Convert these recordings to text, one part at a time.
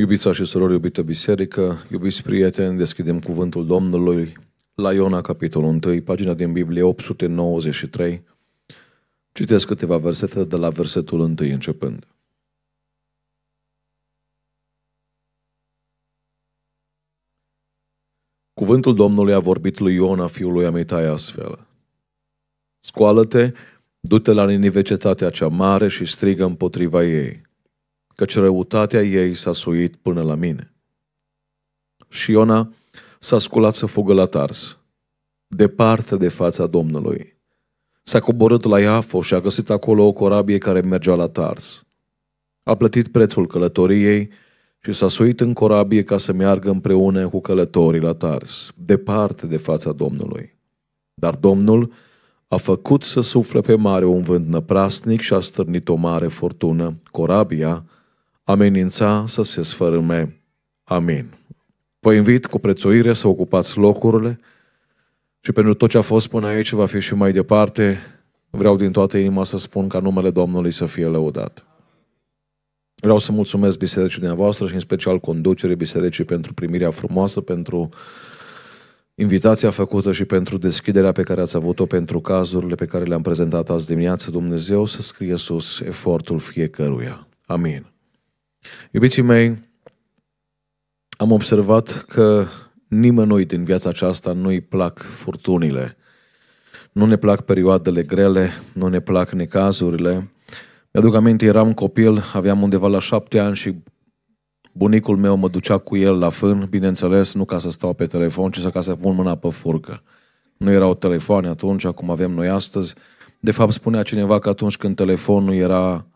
Iubiți și surori, iubită biserică, iubiți prieteni, deschidem cuvântul Domnului la Iona, capitolul 1, pagina din Biblie 893. Citesc câteva versete de la versetul 1 începând. Cuvântul Domnului a vorbit lui Iona, fiul lui Amitai, astfel. Scoală-te, du-te la Ninive, cetatea cea mare și strigă împotriva ei căci răutatea ei s-a suit până la mine. Și Iona s-a sculat să fugă la Tars, departe de fața Domnului. S-a coborât la Iafo și a găsit acolo o corabie care mergea la Tars. A plătit prețul călătoriei și s-a suit în corabie ca să meargă împreună cu călătorii la Tars, departe de fața Domnului. Dar Domnul a făcut să sufle pe mare un vânt năprasnic și a stârnit o mare furtună. Corabia amenința să se sfărâme. Amin. Vă invit cu prețuire să ocupați locurile și pentru tot ce a fost până aici va fi și mai departe. Vreau din toată inima să spun ca numele Domnului să fie lăudat. Vreau să mulțumesc bisericii dumneavoastră și în special conducerii bisericii pentru primirea frumoasă, pentru invitația făcută și pentru deschiderea pe care ați avut-o pentru cazurile pe care le-am prezentat azi dimineață. Dumnezeu să scrie sus efortul fiecăruia. Amin. Iubiții mei, am observat că nimănui din viața aceasta nu-i plac furtunile. Nu ne plac perioadele grele, nu ne plac necazurile. Mi-aduc aminte, eram copil, aveam undeva la șapte ani și bunicul meu mă ducea cu el la fân, bineînțeles, nu ca să stau pe telefon, ci să ca să pun mâna pe furcă. Nu erau telefoane atunci, acum avem noi astăzi. De fapt, spunea cineva că atunci când telefonul era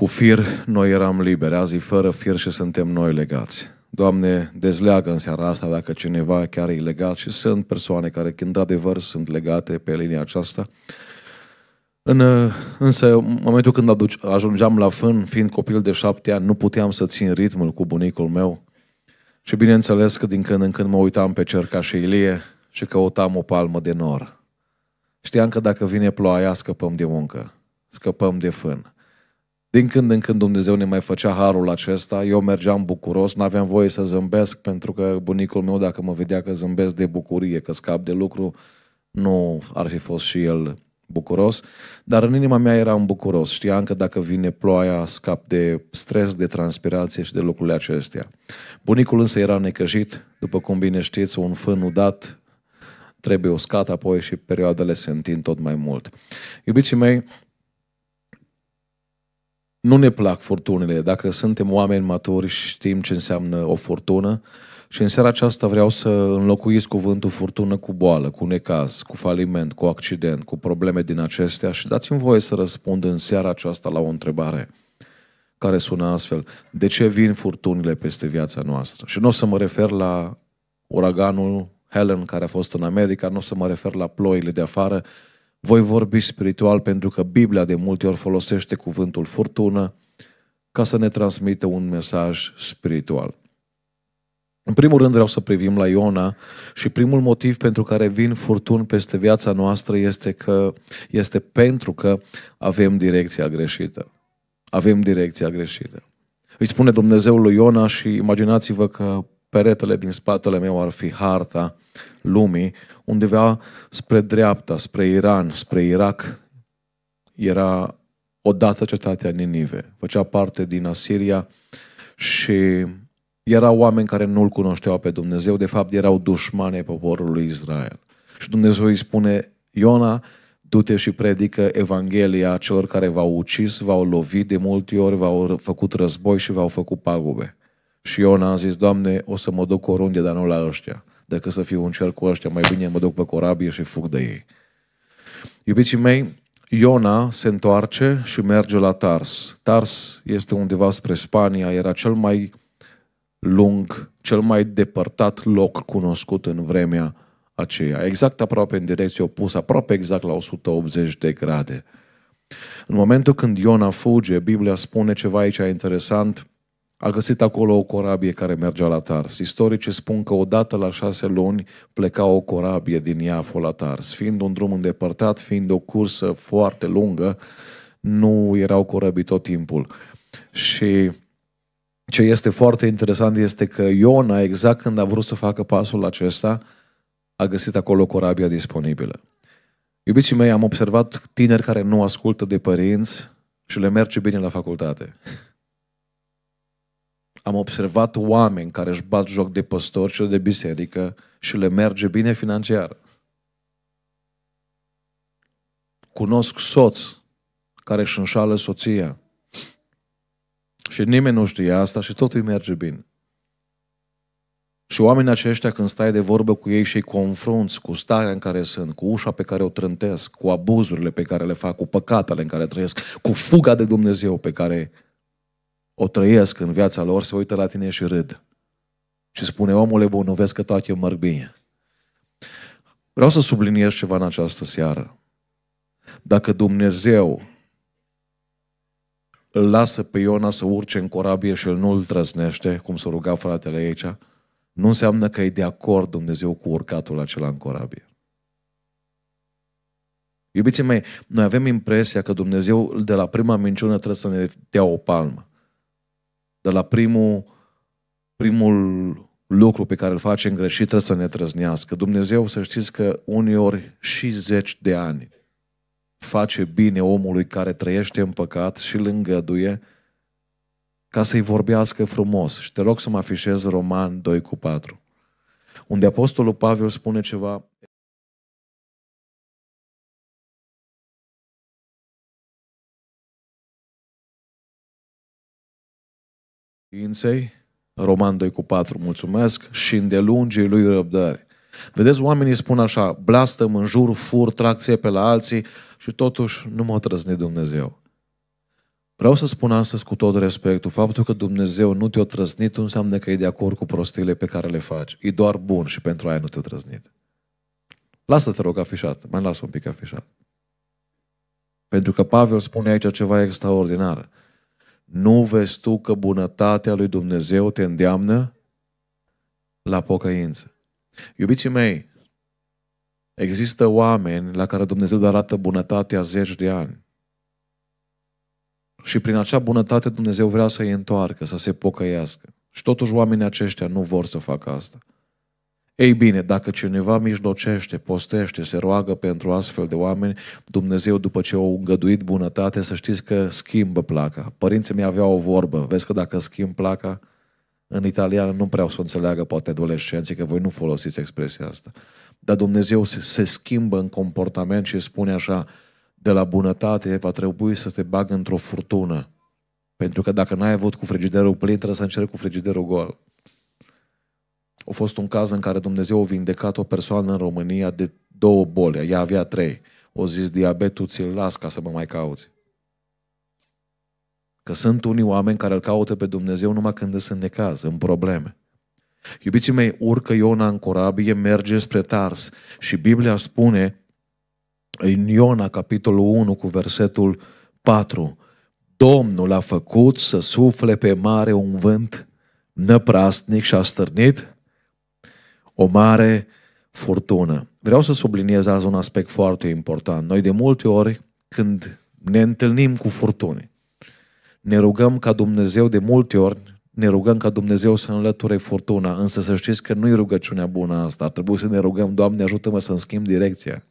cu fir noi eram liberi, azi fără fir și suntem noi legați. Doamne, dezleagă în seara asta dacă cineva chiar e legat și sunt persoane care, într-adevăr, sunt legate pe linia aceasta. În, însă, în momentul când aduce, ajungeam la fân, fiind copil de șapte ani, nu puteam să țin ritmul cu bunicul meu. Și bineînțeles că din când în când mă uitam pe cer ca și Ilie și căutam o palmă de nor. Știam că dacă vine ploaia, scăpăm de muncă, scăpăm de fân. Din când în când Dumnezeu ne mai făcea harul acesta, eu mergeam bucuros, nu aveam voie să zâmbesc, pentru că bunicul meu, dacă mă vedea că zâmbesc de bucurie, că scap de lucru, nu ar fi fost și el bucuros, dar în inima mea eram bucuros. Știam că dacă vine ploaia, scap de stres, de transpirație și de lucrurile acestea. Bunicul însă era necăjit, după cum bine știți, un fân udat trebuie uscat, apoi și perioadele se întind tot mai mult. Iubiții mei, nu ne plac furtunile. Dacă suntem oameni maturi, știm ce înseamnă o furtună. Și în seara aceasta vreau să înlocuiesc cuvântul furtună cu boală, cu necaz, cu faliment, cu accident, cu probleme din acestea și dați-mi voie să răspund în seara aceasta la o întrebare care sună astfel. De ce vin furtunile peste viața noastră? Și nu o să mă refer la uraganul Helen care a fost în America, nu o să mă refer la ploile de afară, voi vorbi spiritual pentru că Biblia de multe ori folosește cuvântul furtună ca să ne transmită un mesaj spiritual. În primul rând vreau să privim la Iona și primul motiv pentru care vin furtuni peste viața noastră este, că, este pentru că avem direcția greșită. Avem direcția greșită. Îi spune Dumnezeul lui Iona și imaginați-vă că peretele din spatele meu ar fi harta lumii, undeva spre dreapta, spre Iran, spre Irak, era odată cetatea Ninive. Făcea parte din Asiria și erau oameni care nu-L cunoșteau pe Dumnezeu, de fapt erau dușmane poporului Israel. Și Dumnezeu îi spune, Iona, du-te și predică Evanghelia celor care v-au ucis, v-au lovit de multe ori, v-au făcut război și v-au făcut pagube. Și Iona a zis, Doamne, o să mă duc oriunde, dar nu la ăștia decât să fiu un cer cu ăștia, mai bine mă duc pe corabie și fug de ei. Iubiții mei, Iona se întoarce și merge la Tars. Tars este undeva spre Spania, era cel mai lung, cel mai depărtat loc cunoscut în vremea aceea, exact aproape în direcție opusă, aproape exact la 180 de grade. În momentul când Iona fuge, Biblia spune ceva aici interesant, a găsit acolo o corabie care mergea la Tars. Istoricii spun că odată la șase luni pleca o corabie din Iafo la Tars. Fiind un drum îndepărtat, fiind o cursă foarte lungă, nu erau corabii tot timpul. Și ce este foarte interesant este că Iona, exact când a vrut să facă pasul acesta, a găsit acolo corabia disponibilă. Iubiții mei, am observat tineri care nu ascultă de părinți și le merge bine la facultate am observat oameni care își bat joc de păstori și de biserică și le merge bine financiar. Cunosc soți care își înșală soția. Și nimeni nu știe asta și tot îi merge bine. Și oamenii aceștia, când stai de vorbă cu ei și îi confrunți cu starea în care sunt, cu ușa pe care o trântesc, cu abuzurile pe care le fac, cu păcatele în care trăiesc, cu fuga de Dumnezeu pe care o trăiesc în viața lor, se uită la tine și râd. Și spune, omule bun, nu vezi că toate mărg bine. Vreau să subliniez ceva în această seară. Dacă Dumnezeu îl lasă pe Iona să urce în corabie și îl nu îl trăznește, cum s-a rugat fratele aici, nu înseamnă că e de acord Dumnezeu cu urcatul acela în corabie. Iubiții mei, noi avem impresia că Dumnezeu de la prima minciună trebuie să ne dea o palmă de la primul, primul lucru pe care îl facem greșit trebuie să ne trăznească. Dumnezeu, să știți că uneori și zeci de ani face bine omului care trăiește în păcat și îl îngăduie ca să-i vorbească frumos. Și te rog să mă afișez Roman 2 cu 4, unde Apostolul Pavel spune ceva Ființei, Roman 2 cu 4, mulțumesc, și îndelungii lui răbdare. Vedeți, oamenii spun așa, blastăm în jur, fur, trag pe la alții și totuși nu mă trăzni Dumnezeu. Vreau să spun astăzi cu tot respectul, faptul că Dumnezeu nu te-a trăznit nu înseamnă că e de acord cu prostiile pe care le faci. E doar bun și pentru aia nu te-a trăznit. Lasă-te rog afișat, mai lasă un pic afișat. Pentru că Pavel spune aici ceva extraordinar. Nu vezi tu că bunătatea lui Dumnezeu te îndeamnă la pocăință. Iubiții mei, există oameni la care Dumnezeu arată bunătatea zeci de ani. Și prin acea bunătate Dumnezeu vrea să-i întoarcă, să se pocăiască. Și totuși oamenii aceștia nu vor să facă asta. Ei bine, dacă cineva mijlocește, postește, se roagă pentru astfel de oameni, Dumnezeu, după ce au îngăduit bunătate, să știți că schimbă placa. Părinții mei aveau o vorbă. Vezi că dacă schimb placa, în italiană nu prea o să înțeleagă poate adolescenții că voi nu folosiți expresia asta. Dar Dumnezeu se, se schimbă în comportament și spune așa, de la bunătate va trebui să te bag într-o furtună. Pentru că dacă n-ai avut cu frigiderul plin, trebuie să încerci cu frigiderul gol. A fost un caz în care Dumnezeu a vindecat o persoană în România de două boli. Ea avea trei. O zis, diabetul ți-l las ca să mă mai cauți. Că sunt unii oameni care îl caută pe Dumnezeu numai când sunt necaz, în probleme. Iubiții mei, urcă Iona în corabie, merge spre Tars și Biblia spune în Iona, capitolul 1, cu versetul 4, Domnul a făcut să sufle pe mare un vânt năprastnic și a stârnit o mare furtună. Vreau să subliniez azi un aspect foarte important. Noi de multe ori, când ne întâlnim cu furtune, ne rugăm ca Dumnezeu de multe ori, ne rugăm ca Dumnezeu să înlăture furtuna, însă să știți că nu-i rugăciunea bună asta. Ar trebui să ne rugăm, Doamne, ajută-mă să-mi schimb direcția.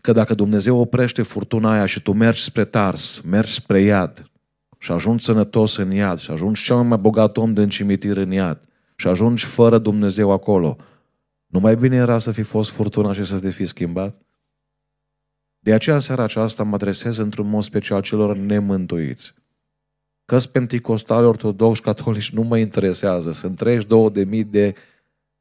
Că dacă Dumnezeu oprește furtuna aia și tu mergi spre Tars, mergi spre iad și ajungi sănătos în iad și ajungi cel mai bogat om din cimitir în iad, și ajungi fără Dumnezeu acolo. Nu mai bine era să fi fost furtuna și să te fi schimbat? De aceea, în seara aceasta, mă adresez într-un mod special celor nemântuiți. că penticostali, ortodoxi, catolici, nu mă interesează. Sunt 32 de mii de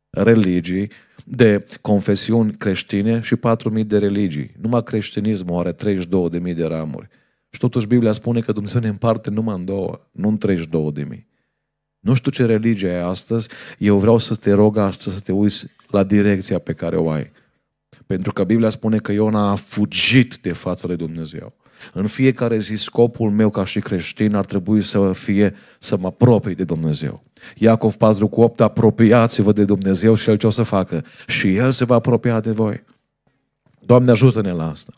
religii, de confesiuni creștine și 4.000 de religii. Numai creștinismul are 32 de mii de ramuri. Și totuși Biblia spune că Dumnezeu ne împarte numai în două, nu în mii. Nu știu ce religie ai astăzi, eu vreau să te rog astăzi să te uiți la direcția pe care o ai. Pentru că Biblia spune că Iona a fugit de fața lui Dumnezeu. În fiecare zi scopul meu ca și creștin ar trebui să fie să mă apropii de Dumnezeu. Iacov 4 cu 8, apropiați-vă de Dumnezeu și El ce o să facă? Și El se va apropia de voi. Doamne ajută-ne la asta.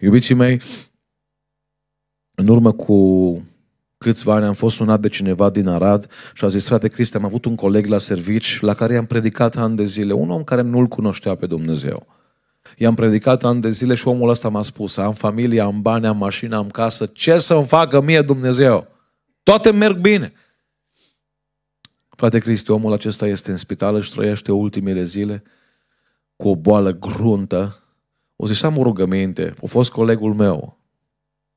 Iubiții mei, în urmă cu câțiva ani am fost sunat de cineva din Arad și a zis, frate Cristi, am avut un coleg la servici la care i-am predicat ani de zile, un om care nu-l cunoștea pe Dumnezeu. I-am predicat ani de zile și omul ăsta m-a spus, am familie, am bani, am mașină, am casă, ce să-mi facă mie Dumnezeu? Toate merg bine. Frate Cristi, omul acesta este în spital, își trăiește ultimele zile cu o boală gruntă. O zis, am o rugăminte, a fost colegul meu,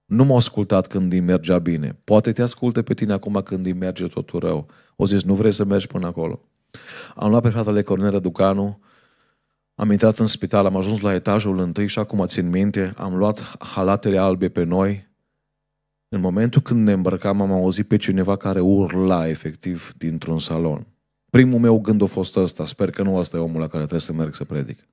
nu m-a ascultat când îi mergea bine. Poate te asculte pe tine acum când îi merge totul rău. O zis, nu vrei să mergi până acolo. Am luat pe fratele Cornel Ducanu, am intrat în spital, am ajuns la etajul întâi și acum țin minte, am luat halatele albe pe noi. În momentul când ne îmbrăcam, am auzit pe cineva care urla efectiv dintr-un salon. Primul meu gând a fost ăsta, sper că nu ăsta e omul la care trebuie să merg să predic.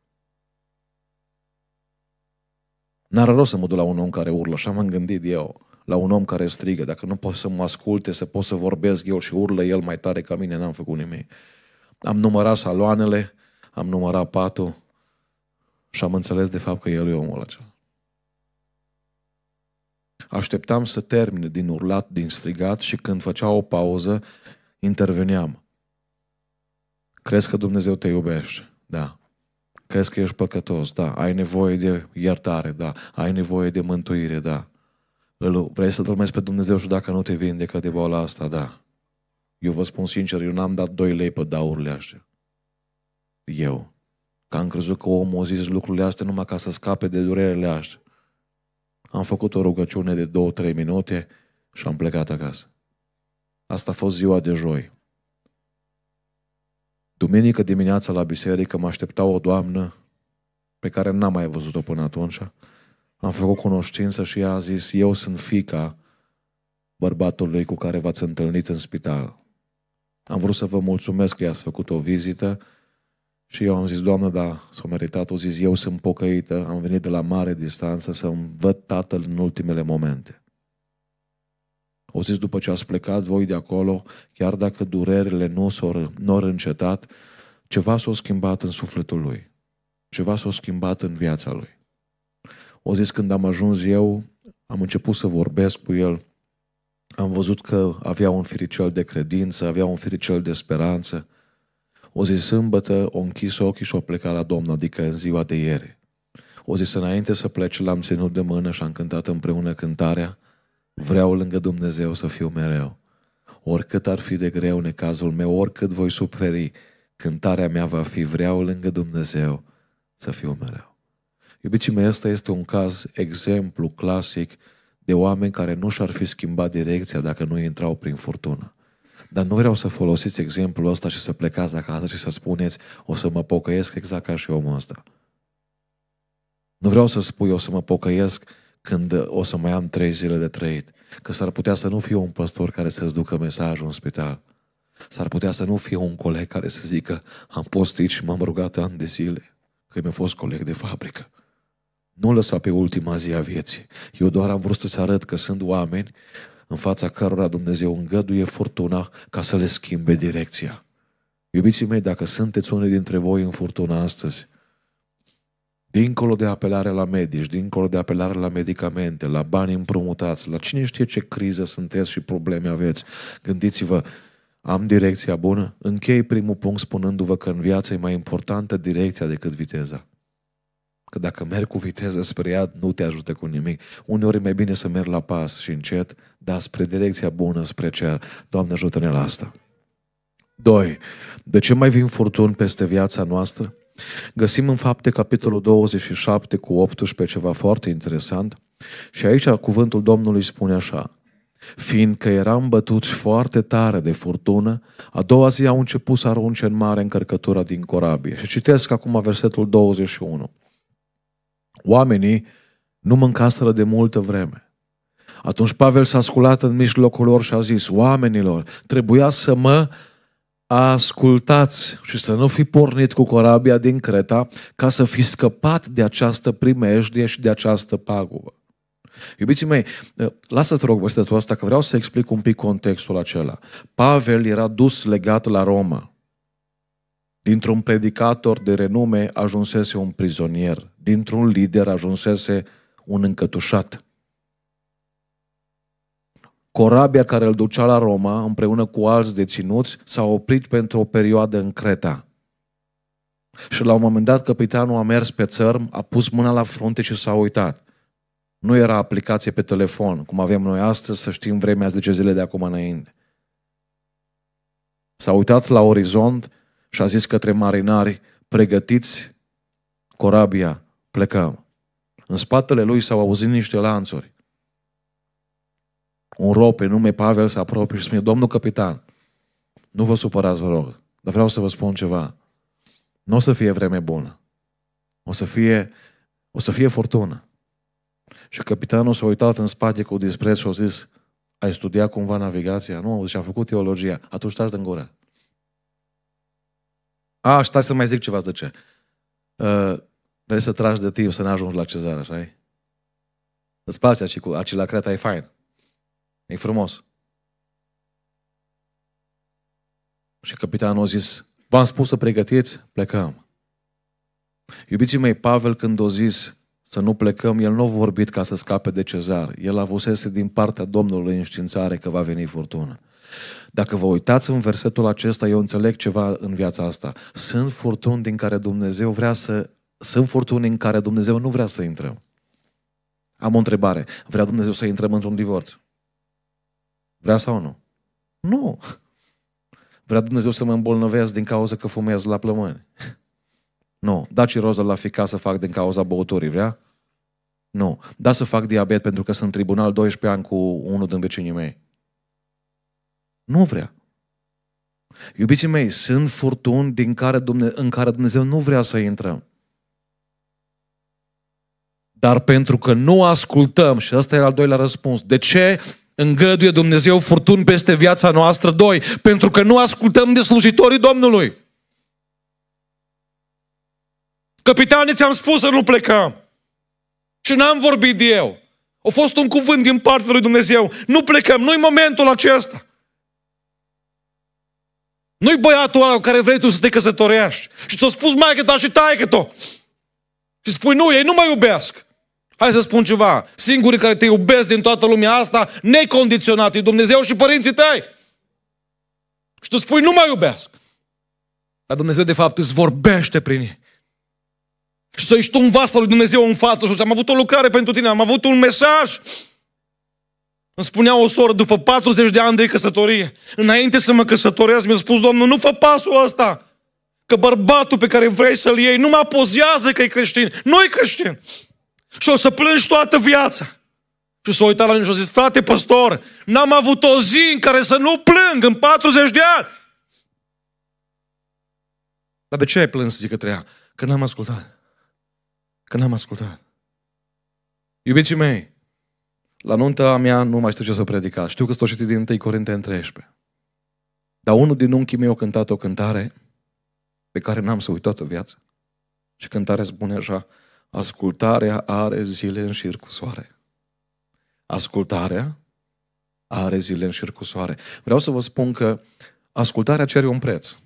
N-ar rost să mă duc la un om care urlă, așa m-am gândit eu, la un om care strigă. Dacă nu pot să mă asculte, să pot să vorbesc eu și urlă el mai tare ca mine, n-am făcut nimic. Am numărat saloanele, am numărat patul și am înțeles de fapt că el e omul acela. Așteptam să termine din urlat, din strigat și când făcea o pauză, interveneam. Crezi că Dumnezeu te iubește? Da crezi că ești păcătos, da, ai nevoie de iertare, da, ai nevoie de mântuire, da. Îl, vrei să-L urmezi pe Dumnezeu și dacă nu te vindecă de boala asta, da. Eu vă spun sincer, eu n-am dat doi lei pe daurile astea. Eu. Că am crezut că omul a zis lucrurile astea numai ca să scape de durerele astea. Am făcut o rugăciune de două-trei minute și am plecat acasă. Asta a fost ziua de joi. Duminică dimineața la biserică mă aștepta o doamnă pe care n-am mai văzut-o până atunci. Am făcut cunoștință și ea a zis, eu sunt fica bărbatului cu care v-ați întâlnit în spital. Am vrut să vă mulțumesc că i-ați făcut o vizită și eu am zis, Doamnă, da, s-o meritat, o zis, eu sunt pocăită, am venit de la mare distanță să-mi văd tatăl în ultimele momente. Au zis după ce ați plecat voi de acolo, chiar dacă durerile nu s-au n-o încetat, ceva s-a schimbat în sufletul lui. Ceva s-a schimbat în viața lui. O zis când am ajuns eu, am început să vorbesc cu el, am văzut că avea un firicel de credință, avea un firicel de speranță. O zi sâmbătă o închis ochii și o plecat la Domnul, adică în ziua de ieri. O zis înainte să plece, l-am ținut de mână și am cântat împreună cântarea Vreau lângă Dumnezeu să fiu mereu. Oricât ar fi de greu necazul meu, oricât voi suferi, cântarea mea va fi vreau lângă Dumnezeu să fiu mereu. Iubiții mei, ăsta este un caz exemplu clasic de oameni care nu și-ar fi schimbat direcția dacă nu intrau prin furtună. Dar nu vreau să folosiți exemplul ăsta și să plecați acasă și să spuneți o să mă pocăiesc exact ca și omul ăsta. Nu vreau să spui o să mă pocăiesc când o să mai am trei zile de trăit. Că s-ar putea să nu fie un păstor care să-ți ducă mesajul în spital. S-ar putea să nu fie un coleg care să zică am postit și m-am rugat ani de zile, că mi-a fost coleg de fabrică. Nu lăsa pe ultima zi a vieții. Eu doar am vrut să-ți arăt că sunt oameni în fața cărora Dumnezeu îngăduie furtuna ca să le schimbe direcția. Iubiții mei, dacă sunteți unii dintre voi în furtuna astăzi, dincolo de apelare la medici, dincolo de apelare la medicamente, la bani împrumutați, la cine știe ce criză sunteți și probleme aveți, gândiți-vă, am direcția bună? Închei primul punct spunându-vă că în viață e mai importantă direcția decât viteza. Că dacă merg cu viteză spre ea, nu te ajută cu nimic. Uneori e mai bine să merg la pas și încet, dar spre direcția bună, spre cer. Doamne, ajută-ne la asta. 2. De ce mai vin furtuni peste viața noastră? Găsim în fapte capitolul 27 cu 18 ceva foarte interesant și aici cuvântul Domnului spune așa Fiindcă eram bătuți foarte tare de furtună, a doua zi au început să arunce în mare încărcătura din corabie. Și citesc acum versetul 21. Oamenii nu mâncaseră de multă vreme. Atunci Pavel s-a sculat în mijlocul lor și a zis, oamenilor, trebuia să mă ascultați și să nu fi pornit cu corabia din Creta ca să fi scăpat de această primejdie și de această pagubă. Iubiții mei, lasă-te rog versetul asta că vreau să explic un pic contextul acela. Pavel era dus legat la Roma. Dintr-un predicator de renume ajunsese un prizonier. Dintr-un lider ajunsese un încătușat. Corabia care îl ducea la Roma, împreună cu alți deținuți, s-a oprit pentru o perioadă în Creta. Și la un moment dat, capitanul a mers pe țărm, a pus mâna la frunte și s-a uitat. Nu era aplicație pe telefon, cum avem noi astăzi, să știm vremea 10 zile de acum înainte. S-a uitat la orizont și a zis către marinari, pregătiți corabia, plecăm. În spatele lui s-au auzit niște lanțuri un rob pe nume Pavel se apropie și spune, Domnul capitan, nu vă supărați, vă rog, dar vreau să vă spun ceva. Nu o să fie vreme bună. O să fie, o să fie furtună. Și capitanul s-a uitat în spate cu dispreț și a zis, ai studiat cumva navigația? Nu, și a făcut teologia. Atunci stai în gură. A, și stai să mai zic ceva, de ce? Uh, ă, vrei să tragi de timp să ne ajungi la cezară, așa -i? Îți place acela, acela cred, e fain. E frumos. Și capitanul a zis, v-am spus să pregătiți, plecăm. Iubiții mei, Pavel când a zis să nu plecăm, el nu a vorbit ca să scape de cezar. El avusese din partea Domnului înștiințare că va veni furtună. Dacă vă uitați în versetul acesta, eu înțeleg ceva în viața asta. Sunt furtuni din care Dumnezeu vrea să... Sunt furtuni în care Dumnezeu nu vrea să intrăm. Am o întrebare. Vrea Dumnezeu să intrăm într-un divorț? Vrea sau nu? Nu. Vrea Dumnezeu să mă îmbolnăvesc din cauza că fumez la plămâni. Nu. Da ciroză la fica să fac din cauza băuturii, vrea? Nu. Da să fac diabet pentru că sunt în tribunal 12 ani cu unul din vecinii mei. Nu vrea. Iubiții mei, sunt furtuni din care Dumne- în care Dumnezeu nu vrea să intrăm. Dar pentru că nu ascultăm, și ăsta e al doilea răspuns, de ce Îngăduie Dumnezeu furtun peste viața noastră. Doi, pentru că nu ascultăm de slujitorii Domnului. Capitanii ți-am spus să nu plecăm. Și n-am vorbit de eu. A fost un cuvânt din partea lui Dumnezeu. Nu plecăm, nu-i momentul acesta. Nu-i băiatul ăla care vrei tu să te căsătorești. Și ți-a spus mai ta și tai că to Și spui, nu, ei nu mă iubesc. Hai să spun ceva. Singurii care te iubesc din toată lumea asta, necondiționat, e Dumnezeu și părinții tăi. Și tu spui, nu mai iubesc. Dar Dumnezeu, de fapt, îți vorbește prin ei. Și să ești tu un vas al lui Dumnezeu în față. Și am avut o lucrare pentru tine, am avut un mesaj. Îmi spunea o soră, după 40 de ani de căsătorie, înainte să mă căsătoresc, mi-a spus, Domnul, nu fă pasul ăsta. Că bărbatul pe care vrei să-l iei nu mă apozează că e creștin. Nu e creștin. Și o să plângi toată viața. Și s-a uitat la mine și a zis, frate păstor, n-am avut o zi în care să nu plâng în 40 de ani. Dar de ce ai plâns, zic către ea? Că n-am ascultat. Că n-am ascultat. Iubiții mei, la nunta mea nu mai știu ce să predica. Știu că sunt citit din 1 Corinteni 13. Dar unul din unchii mei a cântat o cântare pe care n-am să uit toată viața. Și cântarea spune așa, ascultarea are zile în șir cu soare. Ascultarea are zile în șir cu soare. Vreau să vă spun că ascultarea cere un preț.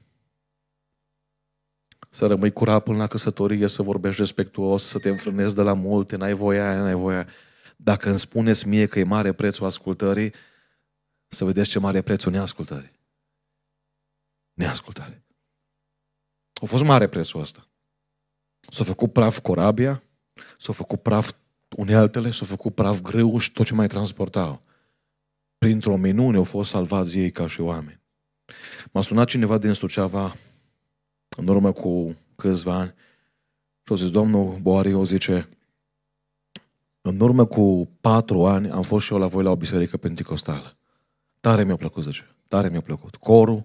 Să rămâi curat până la căsătorie, să vorbești respectuos, să te înfrânezi de la multe, n-ai voia aia, n-ai voia Dacă îmi spuneți mie că e mare prețul ascultării, să vedeți ce mare prețul neascultării. Neascultare. A fost mare prețul ăsta. S-a făcut praf corabia, s-a făcut praf unealtele, s-a făcut praf greu și tot ce mai transportau. Printr-o minune au fost salvați ei ca și oameni. M-a sunat cineva din Suceava în urmă cu câțiva ani și a zis, domnul o zice, în urmă cu patru ani am fost și eu la voi la o biserică penticostală. Tare mi-a plăcut, zice. Tare mi-a plăcut. Corul,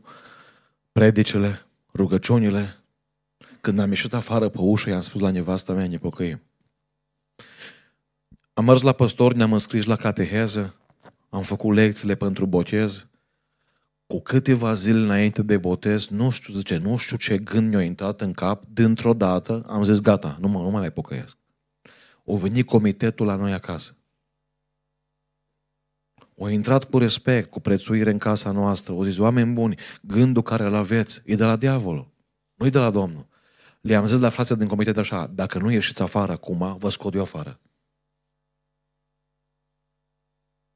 predicele, rugăciunile, când am ieșit afară pe ușă, i-am spus la nevasta mea, ne pocăim. Am mers la păstor, ne-am înscris la cateheză, am făcut lecțiile pentru botez. Cu câteva zile înainte de botez, nu știu, zice, nu știu ce gând mi-a intrat în cap, dintr-o dată am zis, gata, nu, mă, nu mai mai pocăiesc. O venit comitetul la noi acasă. O intrat cu respect, cu prețuire în casa noastră. O zis, oameni buni, gândul care îl aveți e de la diavol, nu e de la Domnul le-am zis la frații din comitet așa, dacă nu ieșiți afară acum, vă scot eu afară.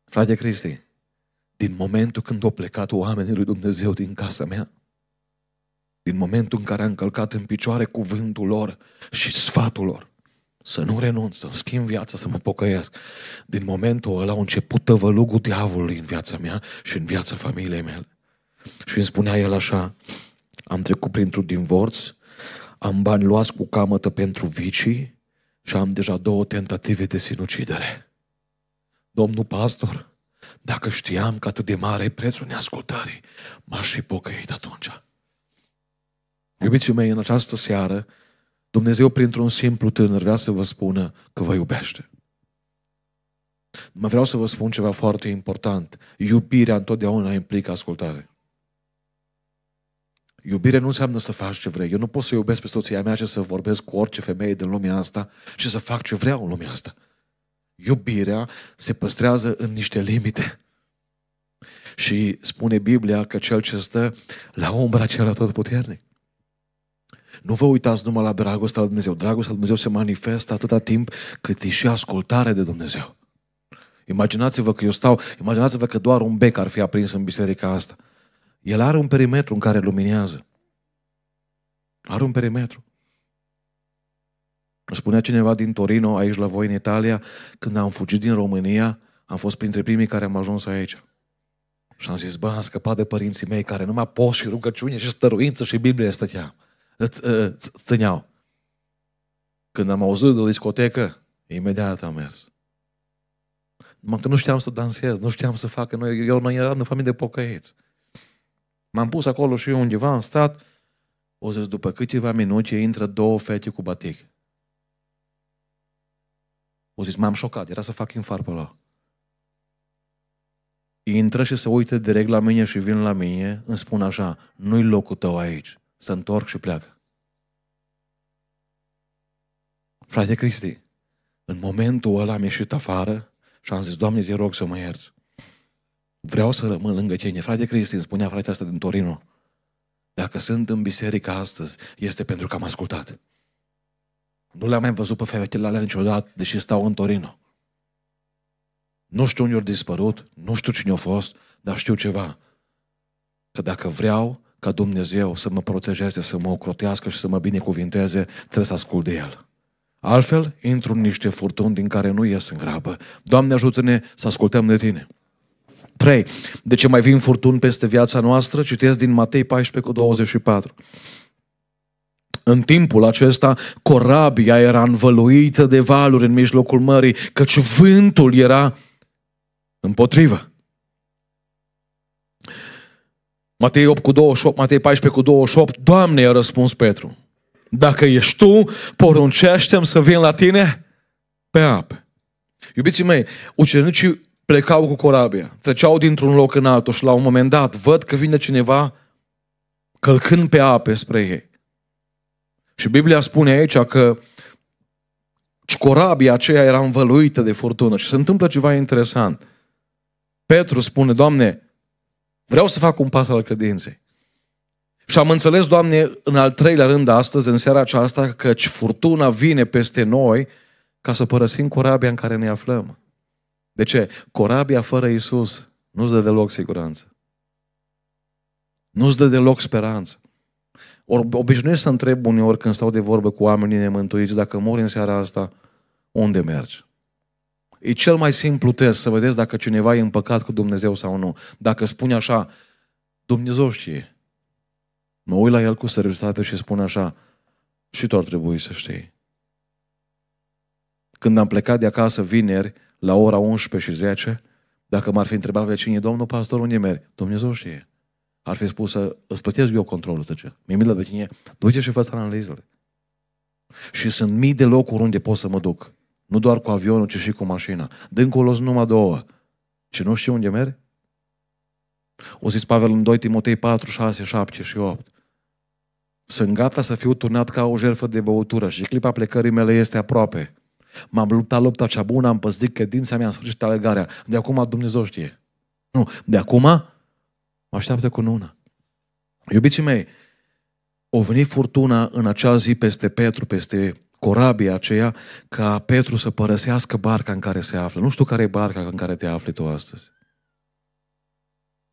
Frate Cristi, din momentul când au plecat oamenii lui Dumnezeu din casa mea, din momentul în care am călcat în picioare cuvântul lor și sfatul lor, să nu renunț, să-mi schimb viața, să mă pocăiesc. Din momentul ăla a început tăvălugul diavolului în viața mea și în viața familiei mele. Și îmi spunea el așa, am trecut printr-un divorț, am bani luați cu camătă pentru vicii și am deja două tentative de sinucidere. Domnul pastor, dacă știam că atât de mare e prețul neascultării, m-aș fi pocăit atunci. Iubiții mei, în această seară, Dumnezeu printr-un simplu tânăr vrea să vă spună că vă iubește. Mă vreau să vă spun ceva foarte important. Iubirea întotdeauna implică ascultare. Iubire nu înseamnă să faci ce vrei. Eu nu pot să iubesc pe soția mea și să vorbesc cu orice femeie din lumea asta și să fac ce vreau în lumea asta. Iubirea se păstrează în niște limite. Și spune Biblia că cel ce stă la umbra tot puternic. Nu vă uitați numai la dragostea lui Dumnezeu. Dragostea lui Dumnezeu se manifestă atâta timp cât e și ascultare de Dumnezeu. Imaginați-vă că eu stau, imaginați-vă că doar un bec ar fi aprins în biserica asta. El are un perimetru în care luminează. Are un perimetru. Spunea cineva din Torino, aici la voi în Italia, când am fugit din România, am fost printre primii care am ajuns aici. Și am zis, bă, am scăpat de părinții mei care numai post și rugăciune și stăruință și Biblie stătea. Ă, țineau. Când am auzit de discotecă, imediat am mers. Numai că nu știam să dansez, nu știam să fac. eu, nu eram în familie de pocăiți. M-am pus acolo și eu undeva, am stat, o zis, după câteva minute intră două fete cu batic. O zis, m-am șocat, era să fac infar pe ăla. Intră și se uită direct la mine și vin la mine, îmi spun așa, nu-i locul tău aici, să întorc și pleacă. Frate Cristi, în momentul ăla am ieșit afară și am zis, Doamne, te rog să mă ierți. Vreau să rămân lângă tine. Frate Cristin, spunea fratele asta din Torino, dacă sunt în biserică astăzi, este pentru că am ascultat. Nu le-am mai văzut pe fetele alea niciodată, deși stau în Torino. Nu știu unde au dispărut, nu știu cine au fost, dar știu ceva. Că dacă vreau ca Dumnezeu să mă protejeze, să mă ocrotească și să mă binecuvinteze, trebuie să ascult de El. Altfel, intru în niște furtuni din care nu ies în grabă. Doamne, ajută-ne să ascultăm de Tine. 3. De ce mai vin furtuni peste viața noastră? Citesc din Matei 14 cu 24. În timpul acesta, corabia era învăluită de valuri în mijlocul mării, căci vântul era împotrivă. Matei 8 cu 28, Matei 14 cu 28, Doamne, i-a răspuns Petru, dacă ești Tu, poruncește-mi să vin la Tine pe apă. Iubiții mei, ucenicii plecau cu corabia, treceau dintr-un loc în altul și la un moment dat văd că vine cineva călcând pe ape spre ei. Și Biblia spune aici că corabia aceea era învăluită de furtună și se întâmplă ceva interesant. Petru spune, Doamne, vreau să fac un pas al credinței. Și am înțeles, Doamne, în al treilea rând astăzi, în seara aceasta, căci furtuna vine peste noi ca să părăsim corabia în care ne aflăm. De ce? Corabia fără Isus nu-ți dă deloc siguranță. Nu-ți dă deloc speranță. Or, obișnuiesc să întreb uneori când stau de vorbă cu oamenii nemântuiți, dacă mori în seara asta, unde mergi? E cel mai simplu test să vedeți dacă cineva e împăcat cu Dumnezeu sau nu. Dacă spune așa, Dumnezeu știe. Mă uit la el cu seriozitate și spune așa, și tu ar trebui să știi. Când am plecat de acasă vineri, la ora 11 și 10, dacă m-ar fi întrebat vecinii, domnul pastor, unde mergi? Dumnezeu știe. Ar fi spus să îți plătesc eu controlul tău. Mi-e milă de tine, du-te și fă ți analizele. Și sunt mii de locuri unde pot să mă duc. Nu doar cu avionul, ci și cu mașina. Dâncolo sunt numai două. Și nu știu unde merg? O zis Pavel în 2 Timotei 4, 6, 7 și 8. Sunt gata să fiu turnat ca o jerfă de băutură și clipa plecării mele este aproape. M-am luptat lupta cea bună, am păzdit credința mea, am sfârșit alegarea. De acum Dumnezeu știe. Nu, de acum mă așteaptă cu una. Iubiții mei, o veni furtuna în acea zi peste Petru, peste corabia aceea, ca Petru să părăsească barca în care se află. Nu știu care e barca în care te afli tu astăzi.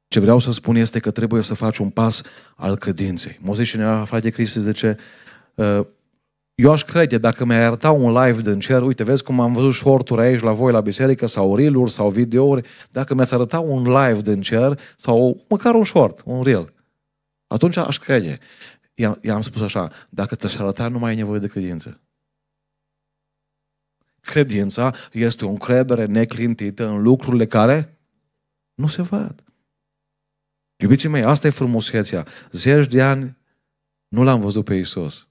Ce vreau să spun este că trebuie să faci un pas al credinței. Mă zice cineva, frate Cristi zice, uh, eu aș crede, dacă mi-ai arăta un live din cer, uite, vezi cum am văzut șorturi aici la voi la biserică, sau reel sau videouri, dacă mi-ați arăta un live din cer, sau măcar un short, un reel, atunci aș crede. I-am, spus așa, dacă ți-aș arăta, nu mai ai nevoie de credință. Credința este o încredere neclintită în lucrurile care nu se vad. Iubiții mei, asta e frumusețea. Zeci de ani nu l-am văzut pe Isus.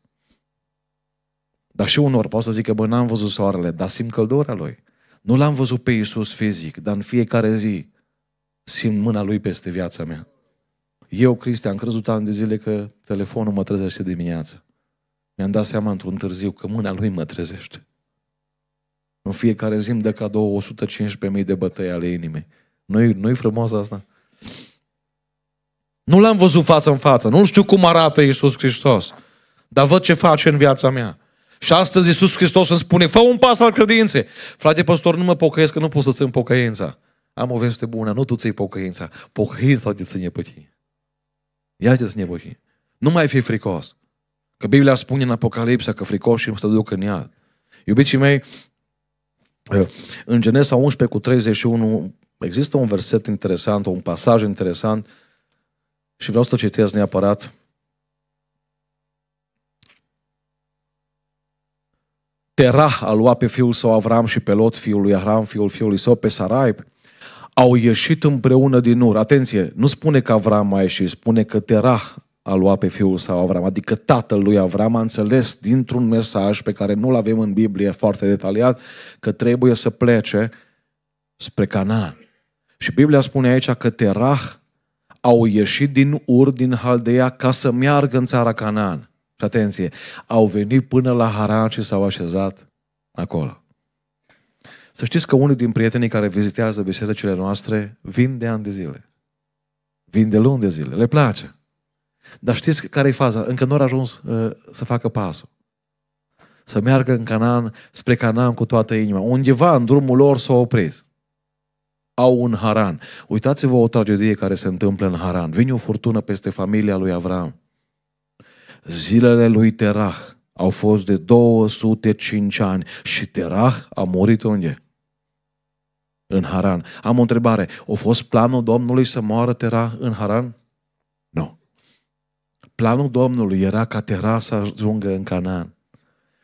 Dar și unor poate să zică, bă, n-am văzut soarele, dar simt căldura lui. Nu l-am văzut pe Iisus fizic, dar în fiecare zi simt mâna lui peste viața mea. Eu, Cristian, am crezut ani de zile că telefonul mă trezește dimineața. Mi-am dat seama într-un târziu că mâna lui mă trezește. În fiecare zi îmi dă cadou 115.000 de bătăi ale inimii. Nu-i, nu-i frumos asta? Nu l-am văzut față în față, nu știu cum arată Iisus Hristos, dar văd ce face în viața mea. Și astăzi Iisus Hristos îmi spune, fă un pas al credinței. Frate pastor, nu mă pocăiesc, că nu pot să țin pocăința. Am o veste bună, nu tu ții pocăința. Pocăința te ține pe tine. Ia te ține pe tine. Nu mai fi fricos. Că Biblia spune în Apocalipsa că fricoșii stă duc în ea. Iubiții mei, eh, în Genesa 11 cu 31 există un verset interesant, un pasaj interesant și vreau să citesc neapărat Terah a luat pe fiul său Avram și pe Lot, fiul lui Avram, fiul fiului său, pe Sarai, au ieșit împreună din Ur. Atenție, nu spune că Avram a ieșit, spune că Terah a luat pe fiul său Avram, adică tatăl lui Avram a înțeles dintr-un mesaj pe care nu-l avem în Biblie foarte detaliat, că trebuie să plece spre Canaan. Și Biblia spune aici că Terah au ieșit din Ur, din Haldea, ca să meargă în țara Canaan. Și atenție, au venit până la Haran și s-au așezat acolo. Să știți că unii din prietenii care vizitează bisericile noastre vin de ani de zile. Vin de luni de zile. Le place. Dar știți care e faza? Încă nu au ajuns uh, să facă pasul. Să meargă în Canaan, spre Canaan cu toată inima. Undeva în drumul lor s-au oprit. Au un Haran. Uitați-vă o tragedie care se întâmplă în Haran. Vine o furtună peste familia lui Avram. Zilele lui Terah au fost de 205 ani și Terah a murit unde? În Haran. Am o întrebare. A fost planul Domnului să moară Terah în Haran? Nu. Planul Domnului era ca Terah să ajungă în Canaan.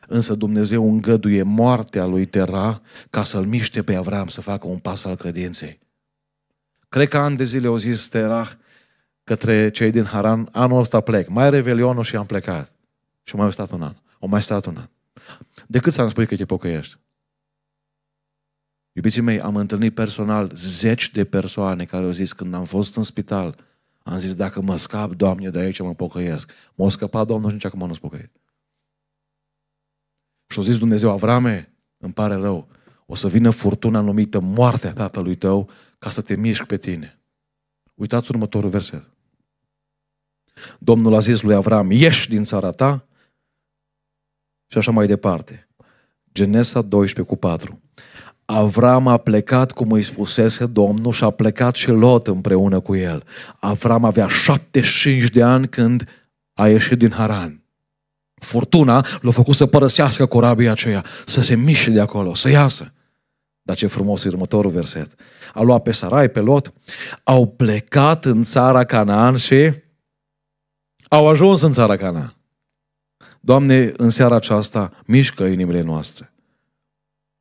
Însă Dumnezeu îngăduie moartea lui Tera ca să-l miște pe Avram să facă un pas al credinței. Cred că ani de zile au zis Terah, către cei din Haran, anul ăsta plec. Mai revelionul și am plecat. Și mai stat un an. O mai stat un an. De cât să-mi spui că te pocăiești? Iubiții mei, am întâlnit personal zeci de persoane care au zis când am fost în spital, am zis dacă mă scap, Doamne, de aici mă pocăiesc. M-a scăpat Domnul și nici acum nu-s pocăit. Și au zis Dumnezeu, Avrame, îmi pare rău, o să vină furtuna numită moartea tatălui tău ca să te miști pe tine. Uitați următorul verset. Domnul a zis lui Avram, ieși din țara ta și așa mai departe. Genesa 12 cu 4. Avram a plecat, cum îi spusese Domnul, și a plecat și Lot împreună cu el. Avram avea 75 de ani când a ieșit din Haran. Furtuna l-a făcut să părăsească corabia aceea, să se miște de acolo, să iasă. Dar ce frumos e următorul verset. A luat pe Sarai, pe Lot, au plecat în țara Canaan și au ajuns în țara Cana. Doamne, în seara aceasta mișcă inimile noastre.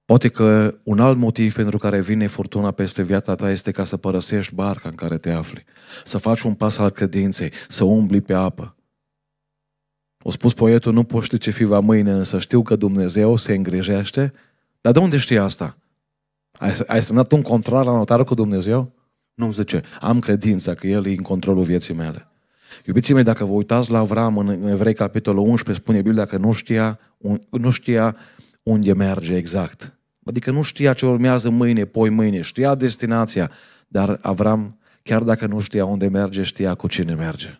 Poate că un alt motiv pentru care vine furtuna peste viața ta este ca să părăsești barca în care te afli, să faci un pas al credinței, să umbli pe apă. O spus poetul, nu poți ști ce fi va mâine, însă știu că Dumnezeu se îngrijește. Dar de unde știi asta? Ai, ai semnat un contrar la notară cu Dumnezeu? Nu, zice, am credința că El e în controlul vieții mele. Iubiții mei, dacă vă uitați la Avram în Evrei, capitolul 11, spune Biblia că nu știa, nu știa unde merge exact. Adică nu știa ce urmează mâine, poi mâine, știa destinația, dar Avram, chiar dacă nu știa unde merge, știa cu cine merge.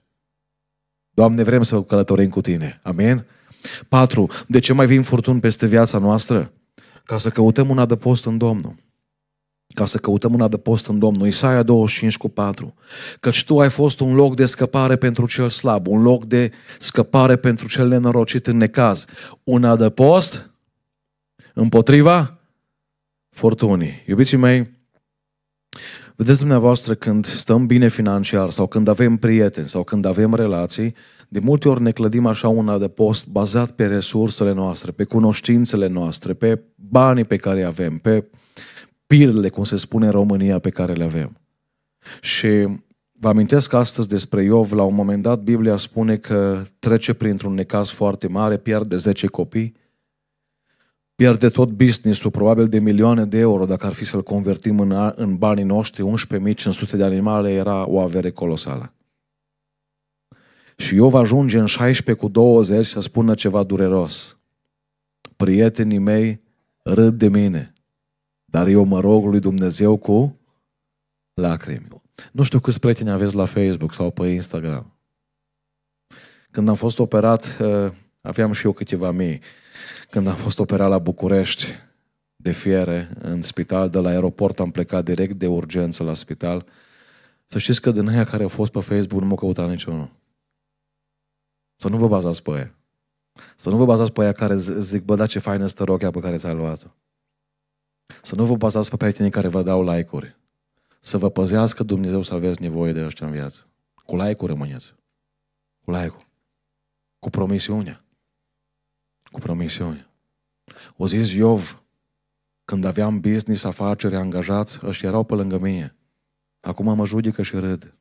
Doamne, vrem să călătorim cu Tine. Amin? 4. De ce mai vin furtuni peste viața noastră? Ca să căutăm un adăpost în Domnul ca să căutăm un adăpost în Domnul. Isaia 25 cu 4. Căci tu ai fost un loc de scăpare pentru cel slab, un loc de scăpare pentru cel nenorocit în necaz, un adăpost împotriva furtunii. Iubiții mei, Vedeți dumneavoastră când stăm bine financiar sau când avem prieteni sau când avem relații, de multe ori ne clădim așa un adăpost bazat pe resursele noastre, pe cunoștințele noastre, pe banii pe care îi avem, pe pirle, cum se spune în România, pe care le avem. Și vă amintesc astăzi despre Iov, la un moment dat Biblia spune că trece printr-un necaz foarte mare, pierde 10 copii, pierde tot business-ul, probabil de milioane de euro, dacă ar fi să-l convertim în, în banii noștri, 11.500 de animale era o avere colosală. Și Iov ajunge în 16 cu 20 să spună ceva dureros. Prietenii mei râd de mine. Dar eu mă rog lui Dumnezeu cu lacrimi. Nu știu câți prieteni aveți la Facebook sau pe Instagram. Când am fost operat, eh, aveam și eu câteva mii. Când am fost operat la București de fiere în spital, de la aeroport am plecat direct de urgență la spital. Să știți că din aia care au fost pe Facebook nu mă căuta niciunul. Să nu vă bazați pe aia. Să nu vă bazați pe aia care zic, bă, da, ce faină stă rochea pe care ți-ai luat-o. Să nu vă bazați pe prietenii care vă dau like-uri. Să vă păzească Dumnezeu să aveți nevoie de ăștia în viață. Cu like-ul rămâneți. Cu like-ul. Cu promisiunea. Cu promisiunea. O zis Iov, când aveam business, afaceri, angajați, ăștia erau pe lângă mine. Acum mă judecă și râd.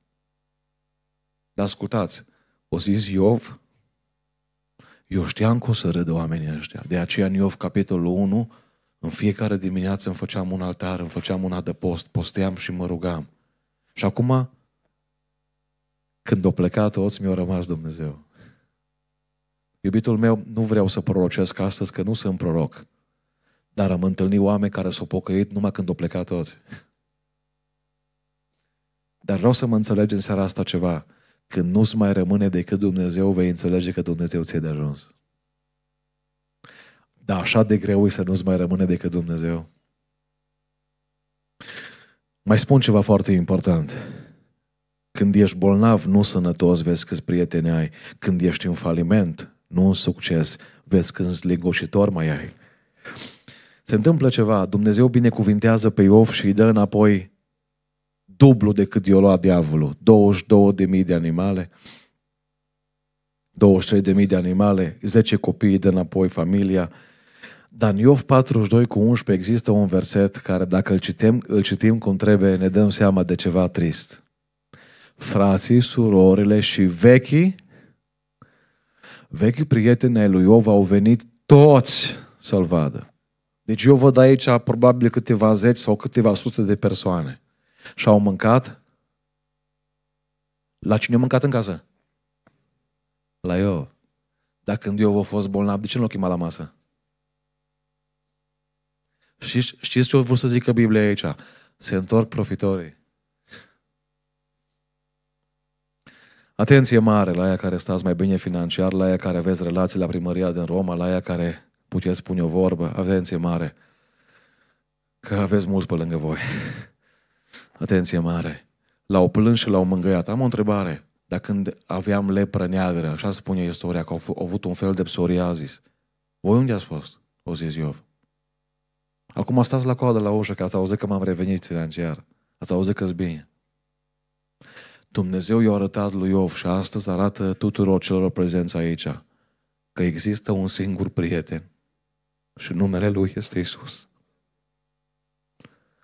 Dar ascultați, o zis Iov, eu știam că o să râdă oamenii ăștia. De aceea în Iov, capitolul 1, în fiecare dimineață îmi făceam un altar, îmi făceam un adăpost, posteam și mă rugam. Și acum, când o plecat toți, mi-au rămas Dumnezeu. Iubitul meu, nu vreau să prorocesc astăzi, că nu sunt proroc. Dar am întâlnit oameni care s-au pocăit numai când o plecat toți. Dar vreau să mă înțelegi în seara asta ceva. Când nu-ți mai rămâne decât Dumnezeu, vei înțelege că Dumnezeu ți-e de ajuns. Dar așa de greu e să nu-ți mai rămâne decât Dumnezeu. Mai spun ceva foarte important. Când ești bolnav, nu sănătos, vezi câți prieteni ai. Când ești în faliment, nu în succes, vezi câți lingoșitor mai ai. Se întâmplă ceva, Dumnezeu binecuvintează pe Iov și îi dă înapoi dublu decât i-o lua diavolul. 22.000 de animale, 23.000 de animale, 10 copii de înapoi familia, dar în Iov 42 cu 11 există un verset care dacă îl citim, îl citim cum trebuie, ne dăm seama de ceva trist. Frații, surorile și vechii, vechii prieteni ai lui Iov au venit toți să-l vadă. Deci eu văd aici probabil câteva zeci sau câteva sute de persoane. Și au mâncat la cine au mâncat în casă? La eu. Dacă când eu a fost bolnav, de ce nu l-a chemat la masă? Și știți ce o vrut să zică Biblia aici? Se întorc profitorii. Atenție mare la aia care stați mai bine financiar, la aia care aveți relații la primăria din Roma, la aia care puteți spune o vorbă. Atenție mare că aveți mulți pe lângă voi. Atenție mare. L-au plâns și l-au mângâiat. Am o întrebare. Dacă când aveam lepră neagră, așa spune istoria, că au, au avut un fel de psoriazis, voi unde ați fost? O zis Iov. Acum stați la coadă la ușă că ați auzit că m-am revenit financiar. Ați auzit că-s bine. Dumnezeu i-a arătat lui Iov și astăzi arată tuturor celor prezenți aici că există un singur prieten și numele lui este Isus.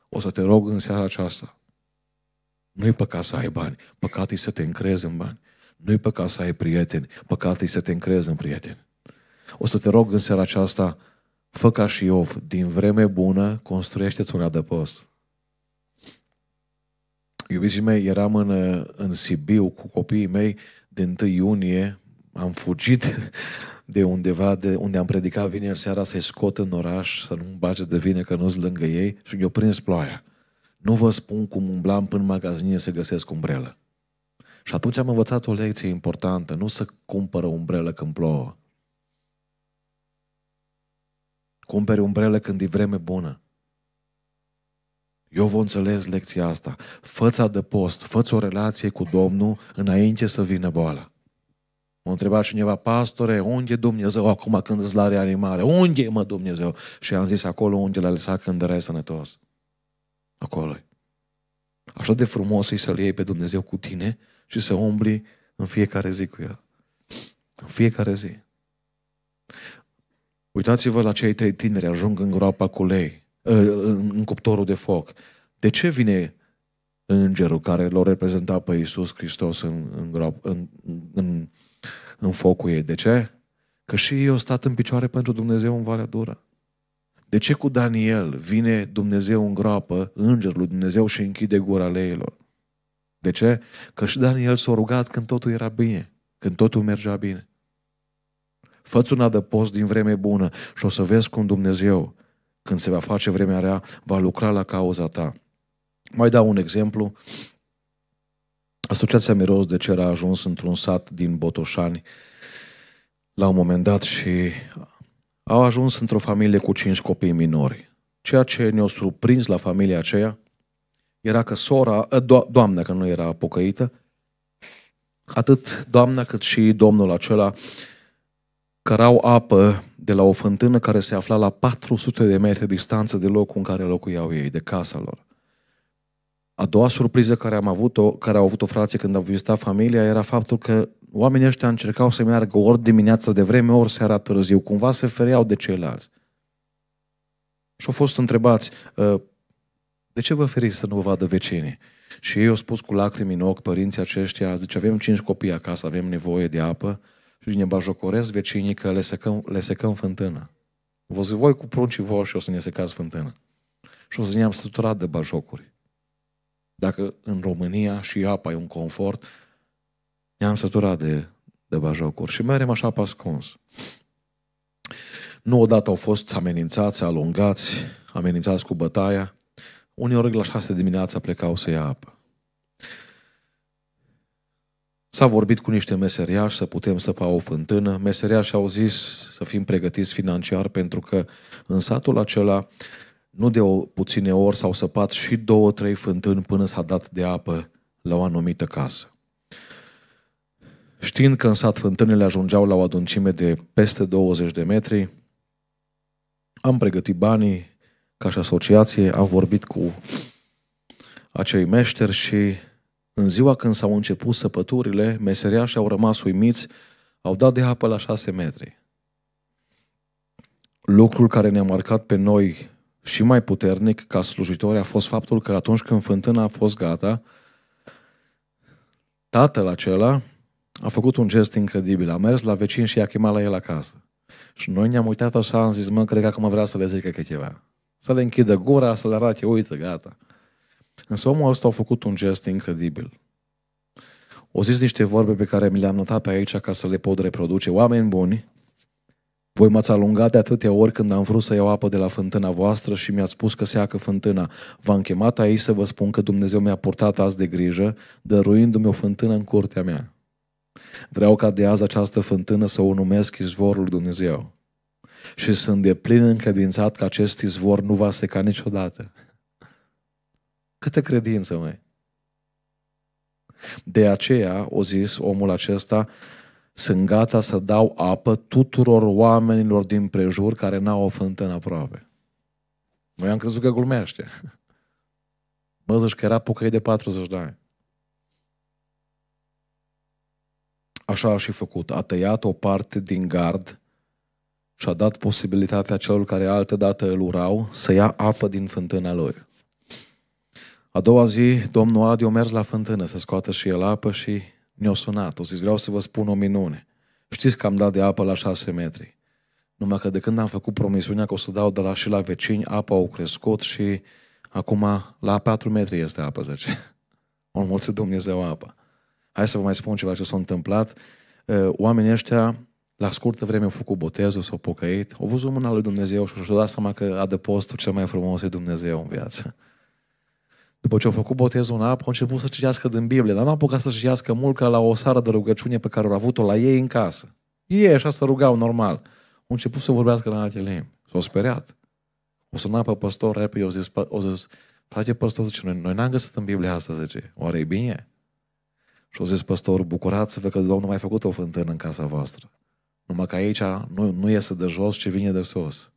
O să te rog în seara aceasta. Nu-i păcat să ai bani, păcat e să te încrezi în bani. Nu-i păcat să ai prieteni, păcat e să te încrezi în prieteni. O să te rog în seara aceasta Fă ca și Iov, din vreme bună construiește-ți un adăpost. Iubiții mei, eram în, în Sibiu cu copiii mei din 1 iunie, am fugit de undeva, de unde am predicat vineri seara să-i scot în oraș, să nu-mi bage de vine că nu-s lângă ei și mi o prins ploaia. Nu vă spun cum umblam până în magazinie să găsesc umbrelă. Și atunci am învățat o lecție importantă, nu să cumpără umbrelă când plouă, cumpere umbrele când e vreme bună. Eu vă înțeles lecția asta. Făța de post, făți o relație cu Domnul înainte să vină boala. Mă întreba cineva, pastore, unde e Dumnezeu acum când îți la reanimare? Unde e, mă, Dumnezeu? Și am zis, acolo unde l-a lăsat când erai sănătos. acolo Așa de frumos e să-L iei pe Dumnezeu cu tine și să umbli în fiecare zi cu El. În fiecare zi. Uitați-vă la cei trei tineri ajung în groapa cu lei, ă, în cuptorul de foc. De ce vine îngerul care l-a reprezentat pe Iisus Hristos în, în, groap, în, în, în focul ei? De ce? Că și ei au stat în picioare pentru Dumnezeu în Valea Dură. De ce cu Daniel vine Dumnezeu în groapă, îngerul lui Dumnezeu și închide gura leilor? De ce? Că și Daniel s-a rugat când totul era bine, când totul mergea bine fă-ți un adăpost din vreme bună și o să vezi cum Dumnezeu, când se va face vremea rea, va lucra la cauza ta. Mai dau un exemplu. Asociația Miros de Cer a ajuns într-un sat din Botoșani la un moment dat și au ajuns într-o familie cu cinci copii minori. Ceea ce ne-a surprins la familia aceea era că sora, eh, do- doamna, că nu era pocăită, atât doamna cât și domnul acela cărau apă de la o fântână care se afla la 400 de metri distanță de locul în care locuiau ei, de casa lor. A doua surpriză care, am avut-o, care au avut-o frații când au vizitat familia era faptul că oamenii ăștia încercau să meargă ori dimineața de vreme, ori seara târziu. Cumva se fereau de ceilalți. Și au fost întrebați, ă, de ce vă feriți să nu vă vadă vecinii? Și ei au spus cu lacrimi în ochi, părinții aceștia, zice, avem cinci copii acasă, avem nevoie de apă, și ne bajocoresc vecinii că le secăm, le secăm fântână. Vă zic, voi cu pruncii voștri o să ne secați fântână. Și o să ne-am săturat de bajocuri. Dacă în România și apa e un confort, ne-am săturat de, de bajocuri. Și merem așa pe ascuns. Nu odată au fost amenințați, alungați, amenințați cu bătaia. Unii ori la șase dimineața plecau să ia apă. S-a vorbit cu niște meseriași să putem săpa o fântână. Meseriași au zis să fim pregătiți financiar pentru că în satul acela nu de o puține ori s-au săpat și două, trei fântâni până s-a dat de apă la o anumită casă. Știind că în sat fântânile ajungeau la o adâncime de peste 20 de metri, am pregătit banii ca și asociație, am vorbit cu acei meșteri și în ziua când s-au început săpăturile, meseriașii au rămas uimiți, au dat de apă la șase metri. Lucrul care ne-a marcat pe noi și mai puternic ca slujitori a fost faptul că atunci când fântâna a fost gata, tatăl acela a făcut un gest incredibil. A mers la vecin și i-a chemat la el acasă. Și noi ne-am uitat așa, am zis, mă, cred că acum vrea să le zică ceva. Să le închidă gura, să le arate, uite, gata. Însă omul ăsta a făcut un gest incredibil. O zis niște vorbe pe care mi le-am notat pe aici ca să le pot reproduce. Oameni buni, voi m-ați alungat de atâtea ori când am vrut să iau apă de la fântâna voastră și mi-ați spus că seacă fântâna. V-am chemat aici să vă spun că Dumnezeu mi-a purtat azi de grijă, dăruindu-mi o fântână în curtea mea. Vreau ca de azi această fântână să o numesc izvorul Dumnezeu. Și sunt de plin încredințat că acest izvor nu va seca niciodată. Câtă credință, măi! De aceea, o zis omul acesta, sunt gata să dau apă tuturor oamenilor din prejur care n-au o fântână aproape. Noi am crezut că glumește. Mă zici că era pucăi de 40 de ani. Așa a și făcut. A tăiat o parte din gard și a dat posibilitatea celor care altă dată îl urau să ia apă din fântâna lui. A doua zi, domnul Adi a mers la fântână să scoată și el apă și ne-a sunat. O zis, vreau să vă spun o minune. Știți că am dat de apă la șase metri. Numai că de când am făcut promisiunea că o să dau de la și la vecini, apa au crescut și acum la patru metri este apă, zice. O înmulțit Dumnezeu apa. Hai să vă mai spun ceva ce s-a întâmplat. Oamenii ăștia, la scurtă vreme, au făcut botezul, s-au pocăit, au văzut mâna lui Dumnezeu și și-au dat seama că adăpostul cel mai frumos e Dumnezeu în viață. După ce au făcut botezul în apă, au început să citească din Biblie, dar n-au apucat să citească mult ca la o sară de rugăciune pe care au avut-o la ei în casă. Ei așa se rugau normal. Au început să vorbească în alte limbi. S-au speriat. O să pe păstor repede, o zis, o zis frate păstor, zice, noi, noi n-am găsit în Biblie asta, zice, oare e bine? Și au zis păstor, bucurați-vă că Domnul mai făcut o fântână în casa voastră. Numai că aici nu, nu iese de jos, ci vine de sus.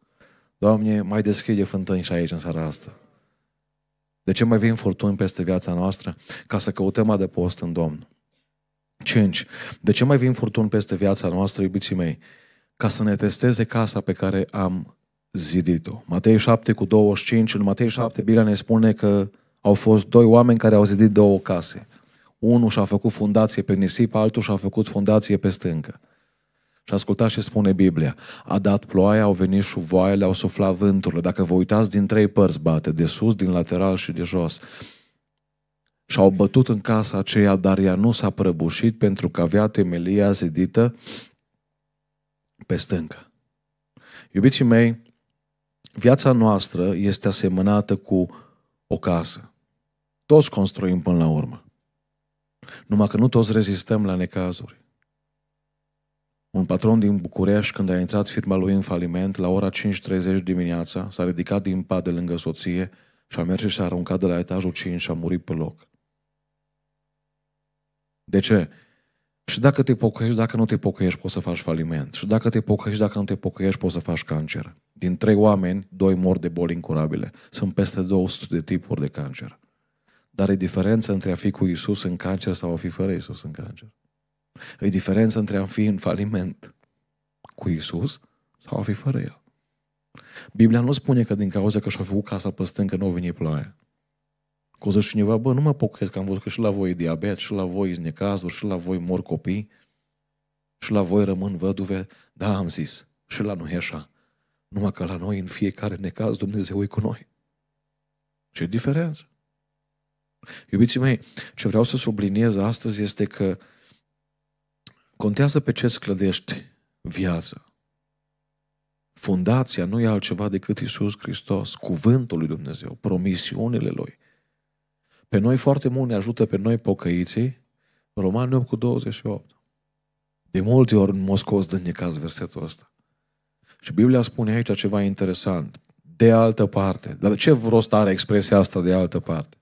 Doamne, mai deschide fântâni și aici în seara asta. De ce mai vin furtuni peste viața noastră? Ca să căutăm adăpost în Domn. 5. De ce mai vin furtuni peste viața noastră, iubiții mei? Ca să ne testeze casa pe care am zidit-o. Matei 7 cu 25. În Matei 7 Biblia ne spune că au fost doi oameni care au zidit două case. Unul și-a făcut fundație pe nisip, altul și-a făcut fundație pe stâncă. Și ascultați ce spune Biblia. A dat ploaia, au venit șuvoaiele, au suflat vânturile. Dacă vă uitați, din trei părți bate, de sus, din lateral și de jos. Și au bătut în casa aceea, dar ea nu s-a prăbușit pentru că avea temelia zidită pe stâncă. Iubiții mei, viața noastră este asemănată cu o casă. Toți construim până la urmă. Numai că nu toți rezistăm la necazuri. Un patron din București, când a intrat firma lui în faliment, la ora 5.30 dimineața, s-a ridicat din pat de lângă soție și a mers și s-a aruncat de la etajul 5 și a murit pe loc. De ce? Și dacă te pocăiești, dacă nu te pocăiești, poți să faci faliment. Și dacă te pocăiești, dacă nu te pocăiești, poți să faci cancer. Din trei oameni, doi mor de boli incurabile. Sunt peste 200 de tipuri de cancer. Dar e diferență între a fi cu Isus în cancer sau a fi fără Isus în cancer. E diferența între a fi în faliment cu Isus sau a fi fără El. Biblia nu spune că din cauza că și-a făcut casa pe stâncă nu a venit ploaie. Că o zice cineva, bă, nu mă pocăiesc că am văzut că și la voi e diabet, și la voi e necazuri, și la voi mor copii, și la voi rămân văduve. Da, am zis, și la noi e așa. Numai că la noi, în fiecare necaz, Dumnezeu e cu noi. Ce diferență? Iubiții mei, ce vreau să subliniez astăzi este că Contează pe ce sclădești viața. Fundația nu e altceva decât Isus Hristos, cuvântul lui Dumnezeu, promisiunile Lui. Pe noi foarte mult ne ajută pe noi pocăiții, Romani 8 cu 28. De multe ori în mă scos din necaz versetul ăsta. Și Biblia spune aici ceva interesant. De altă parte. Dar de ce rost are expresia asta de altă parte?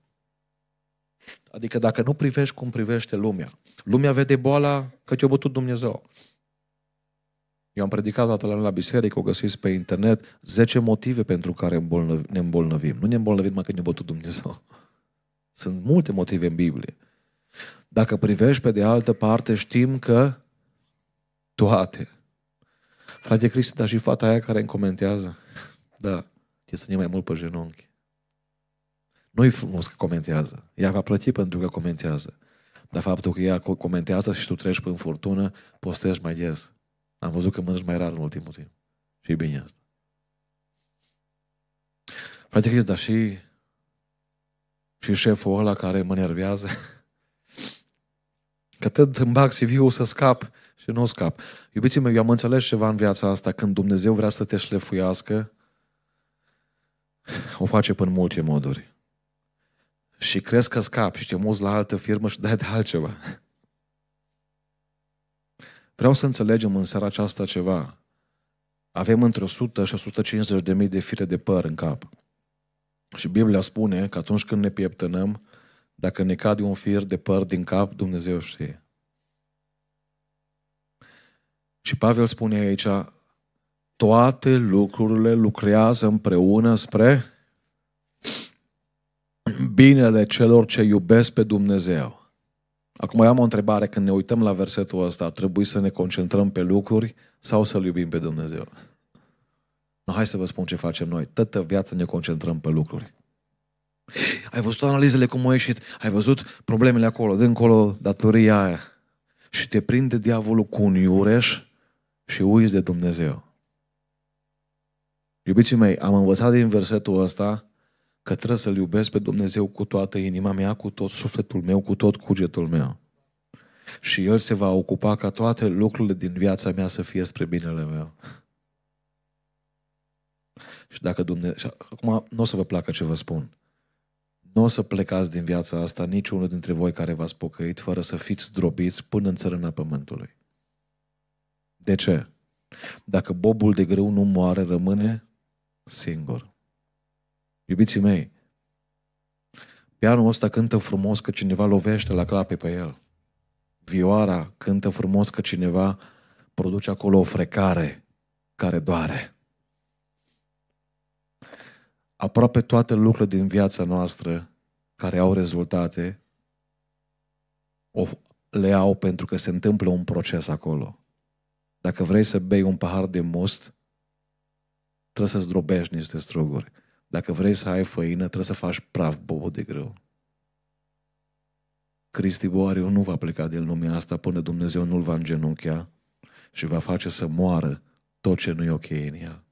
Adică dacă nu privești cum privește lumea, lumea vede boala că te-a bătut Dumnezeu. Eu am predicat toată la biserică, o găsiți pe internet, 10 motive pentru care ne îmbolnăvim. Nu ne îmbolnăvim mai că ne-a bătut Dumnezeu. Sunt multe motive în Biblie. Dacă privești pe de altă parte, știm că toate. Frate Cristi, dar și fata aia care îmi comentează, da, te ne mai mult pe genunchi. Nu-i frumos că comentează. Ea va plăti pentru că comentează. Dar faptul că ea comentează și tu treci prin furtună, postești mai des. Am văzut că mănânci mai rar în ultimul timp. Și e bine asta. Frate Chris, dar și, și șeful ăla care mă nervează, că tot îmi bag CV-ul să scap și nu scap. Iubiții mei, eu am înțeles ceva în viața asta, când Dumnezeu vrea să te șlefuiască, o face până multe moduri și crezi că scap și te muți la altă firmă și dai de altceva. Vreau să înțelegem în seara aceasta ceva. Avem între 100 și 150 de mii de fire de păr în cap. Și Biblia spune că atunci când ne pieptănăm, dacă ne cade un fir de păr din cap, Dumnezeu știe. Și Pavel spune aici, toate lucrurile lucrează împreună spre binele celor ce iubesc pe Dumnezeu. Acum am o întrebare, când ne uităm la versetul ăsta, ar trebui să ne concentrăm pe lucruri sau să-L iubim pe Dumnezeu? No, hai să vă spun ce facem noi. Tătă viața ne concentrăm pe lucruri. Ai văzut analizele cum au ieșit, ai văzut problemele acolo, dincolo, datoria aia. Și te prinde diavolul cu un iureș și uiți de Dumnezeu. Iubiții mei, am învățat din versetul ăsta că trebuie să-L iubesc pe Dumnezeu cu toată inima mea, cu tot sufletul meu, cu tot cugetul meu. Și El se va ocupa ca toate lucrurile din viața mea să fie spre binele meu. Și dacă Dumnezeu... Acum, nu o să vă placă ce vă spun. Nu o să plecați din viața asta niciunul dintre voi care v-ați pocăit fără să fiți drobiți până în țărâna pământului. De ce? Dacă bobul de grâu nu moare, rămâne singur. Iubiții mei, pianul ăsta cântă frumos că cineva lovește la clape pe el. Vioara cântă frumos că cineva produce acolo o frecare care doare. Aproape toate lucrurile din viața noastră care au rezultate le au pentru că se întâmplă un proces acolo. Dacă vrei să bei un pahar de must, trebuie să zdrobești niște struguri. Dacă vrei să ai făină, trebuie să faci praf bobo de greu. Cristi Boariu nu va pleca din lumea asta până Dumnezeu nu-l va îngenunchea și va face să moară tot ce nu i ok în ea.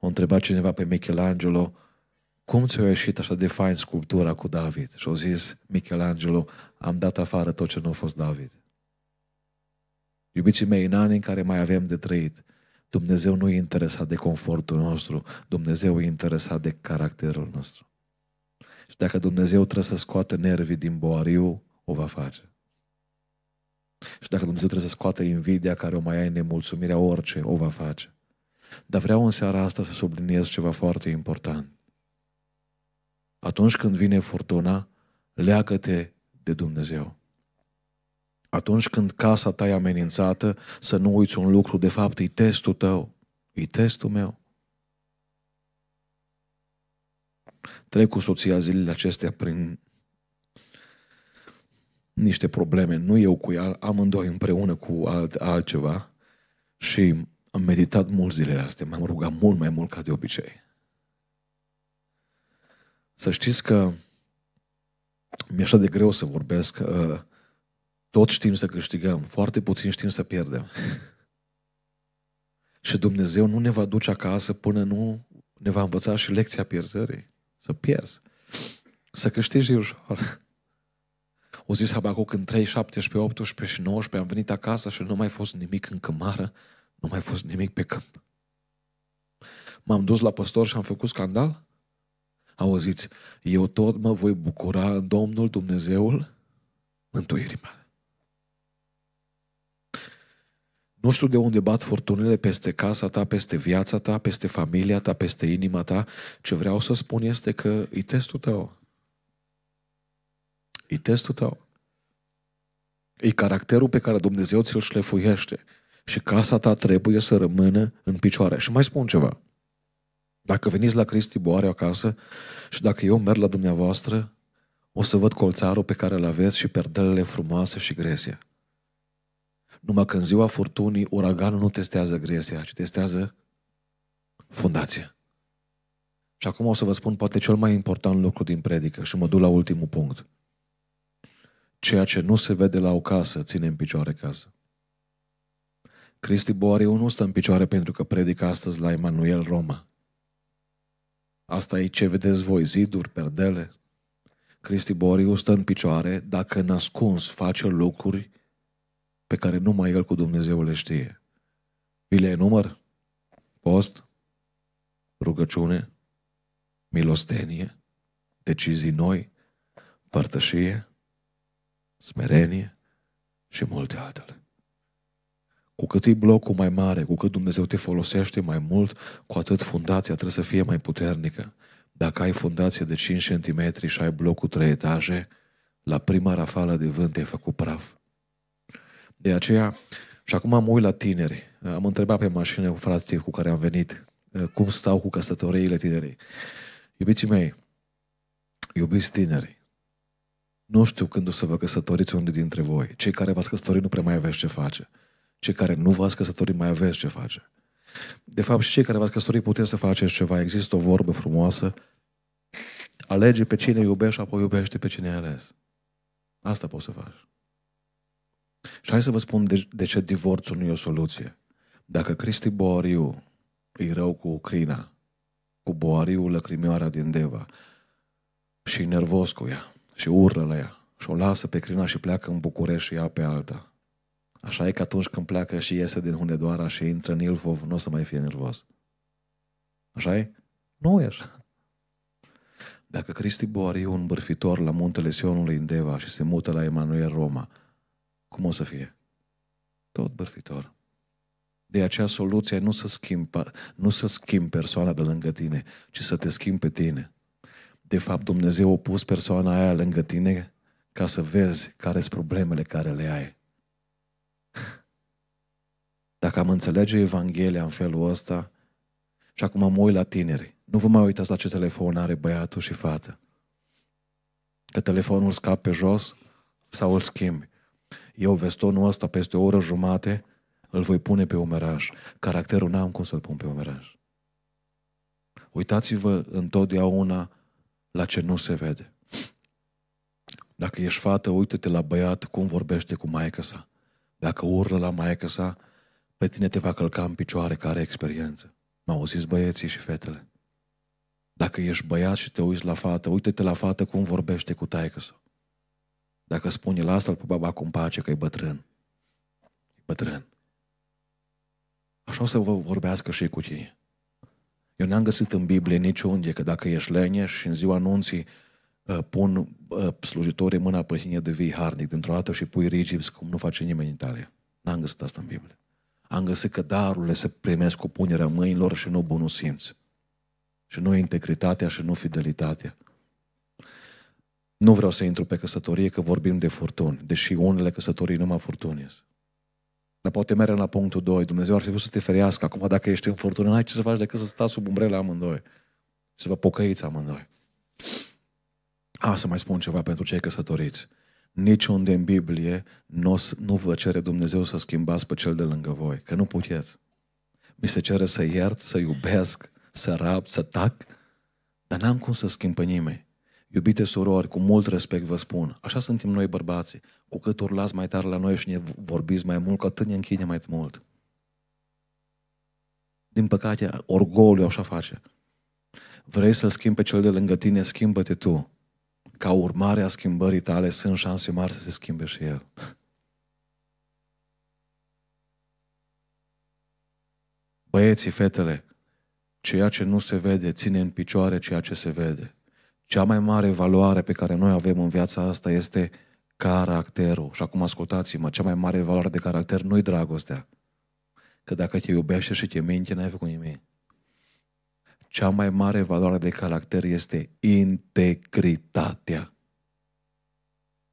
O întreba cineva pe Michelangelo, cum ți-a ieșit așa de fain sculptura cu David? Și-a zis Michelangelo, am dat afară tot ce nu a fost David. Iubiții mei, în anii în care mai avem de trăit, Dumnezeu nu e interesat de confortul nostru, Dumnezeu e interesat de caracterul nostru. Și dacă Dumnezeu trebuie să scoată nervii din boariu, o va face. Și dacă Dumnezeu trebuie să scoată invidia care o mai ai, nemulțumirea, orice, o va face. Dar vreau în seara asta să subliniez ceva foarte important. Atunci când vine furtuna, leagă-te de Dumnezeu. Atunci când casa ta e amenințată, să nu uiți un lucru, de fapt e testul tău, e testul meu. Trec cu soția zilele acestea prin niște probleme, nu eu cu ea, amândoi împreună cu alt, altceva și am meditat mult zilele astea, m-am rugat mult mai mult ca de obicei. Să știți că mi-e așa de greu să vorbesc uh, tot știm să câștigăm, foarte puțin știm să pierdem. și Dumnezeu nu ne va duce acasă până nu ne va învăța și lecția pierzării. Să pierzi. Să câștigi ușor. O zis Habacuc în 3, 17, 18 și 19 am venit acasă și nu mai fost nimic în cămară, nu mai fost nimic pe câmp. M-am dus la păstor și am făcut scandal? Auziți, eu tot mă voi bucura în Domnul Dumnezeul mântuirii mele. Nu știu de unde bat furtunile peste casa ta, peste viața ta, peste familia ta, peste inima ta. Ce vreau să spun este că e testul tău. E testul tău. E caracterul pe care Dumnezeu ți-l șlefuiește. Și casa ta trebuie să rămână în picioare. Și mai spun ceva. Dacă veniți la Cristi Boare acasă și dacă eu merg la dumneavoastră, o să văd colțarul pe care îl aveți și perdelele frumoase și gresie. Numai că în ziua furtunii, uraganul nu testează gresia, ci testează fundația. Și acum o să vă spun poate cel mai important lucru din predică și mă duc la ultimul punct. Ceea ce nu se vede la o casă, ține în picioare casa. Cristi Boariu nu stă în picioare pentru că predică astăzi la Emanuel Roma. Asta e ce vedeți voi, ziduri, perdele. Cristi Boriu stă în picioare dacă în ascuns face lucruri pe care numai El cu Dumnezeu le știe. Vi le enumăr? Post, rugăciune, milostenie, decizii noi, părtășie, smerenie și multe altele. Cu cât e blocul mai mare, cu cât Dumnezeu te folosește mai mult, cu atât fundația trebuie să fie mai puternică. Dacă ai fundație de 5 cm și ai blocul 3 etaje, la prima rafală de vânt te-ai făcut praf. De aceea, și acum mă uit la tineri, am întrebat pe mașină cu frații cu care am venit, eh, cum stau cu căsătoriile tinerii. Iubiții mei, iubiți tineri, nu știu când o să vă căsătoriți unul dintre voi. Cei care v-ați căsătorit nu prea mai aveți ce face. Cei care nu v-ați căsătorit mai aveți ce face. De fapt, și cei care v-ați căsătorit puteți să faceți ceva. Există o vorbă frumoasă. Alege pe cine iubești, apoi iubește pe cine ai ales. Asta poți să faci. Și hai să vă spun de, de ce divorțul nu e o soluție. Dacă Cristi Boariu e rău cu Ucrina, cu Boariu lăcrimioara din Deva și nervos cu ea și urlă la ea și o lasă pe crina și pleacă în București și ia pe alta. Așa e că atunci când pleacă și iese din Hunedoara și intră în Ilfov, nu o să mai fie nervos. Așa e? Nu e așa. Dacă Cristi Boariu, un bârfitor la muntele Sionului în Deva și se mută la Emanuel Roma, cum o să fie? Tot bârfitor. De aceea soluția nu să schimbi, nu să schimbi persoana de lângă tine, ci să te schimbi pe tine. De fapt, Dumnezeu a pus persoana aia lângă tine ca să vezi care sunt problemele care le ai. Dacă am înțelege Evanghelia în felul ăsta, și acum mă uit la tineri, nu vă mai uitați la ce telefon are băiatul și fata. Că telefonul scap pe jos sau îl schimbi. Eu vestonul ăsta peste o oră jumate îl voi pune pe umeraș. Caracterul n-am cum să-l pun pe umeraș. Uitați-vă întotdeauna la ce nu se vede. Dacă ești fată, uită-te la băiat cum vorbește cu maică sa. Dacă urlă la maică sa, pe tine te va călca în picioare care are experiență. M-au auzit băieții și fetele. Dacă ești băiat și te uiți la fată, uită-te la fată cum vorbește cu taică sa. Dacă spune, la asta, pe baba cu pace că e bătrân. E bătrân. Așa o să vă vorbească și cu tine. Eu n-am găsit în Biblie niciunde că dacă ești lene și în ziua anunții uh, pun uh, slujitorii mâna pe tine de vii harnic dintr-o dată și pui rigips cum nu face nimeni în Italia. N-am găsit asta în Biblie. Am găsit că darurile se primesc cu punerea mâinilor și nu bunul simț. Și nu integritatea și nu fidelitatea. Nu vreau să intru pe căsătorie că vorbim de furtuni, deși unele căsătorii numai furtuni Dar poate merge la punctul 2. Dumnezeu ar fi vrut să te ferească. Acum dacă ești în furtună, n-ai ce să faci decât să stai sub umbrela amândoi. Să vă pocăiți amândoi. A, să mai spun ceva pentru cei căsătoriți. Niciunde în Biblie nu, nu vă cere Dumnezeu să schimbați pe cel de lângă voi, că nu puteți. Mi se cere să iert, să iubesc, să rab, să tac, dar n-am cum să schimb pe nimeni. Iubite surori, cu mult respect vă spun, așa suntem noi bărbații. Cu cât urlați mai tare la noi și ne vorbiți mai mult, cu atât ne închide mai mult. Din păcate, orgoliu așa face. Vrei să-l schimbi pe cel de lângă tine, schimbă-te tu. Ca urmare a schimbării tale, sunt șanse mari să se schimbe și el. Băieții, fetele, ceea ce nu se vede ține în picioare ceea ce se vede. Cea mai mare valoare pe care noi avem în viața asta este caracterul. Și acum ascultați-mă, cea mai mare valoare de caracter nu-i dragostea. Că dacă te iubește și te minte, n-ai făcut nimic. Cea mai mare valoare de caracter este integritatea.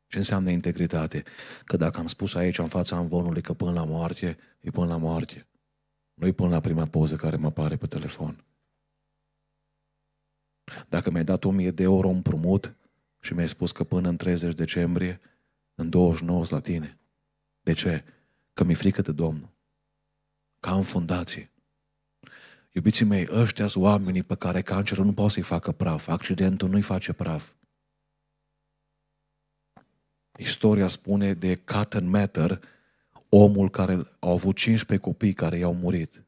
Ce înseamnă integritate? Că dacă am spus aici în fața amvonului că până la moarte, e până la moarte. Nu-i până la prima poză care mă apare pe telefon. Dacă mi-ai dat 1000 de euro împrumut și mi-ai spus că până în 30 decembrie, în 29 la tine. De ce? Că mi-e frică de Domnul. Ca în fundație. Iubiții mei, ăștia sunt oamenii pe care cancerul nu poate să-i facă praf. Accidentul nu-i face praf. Istoria spune de Cotton Matter, omul care a avut 15 copii care i-au murit.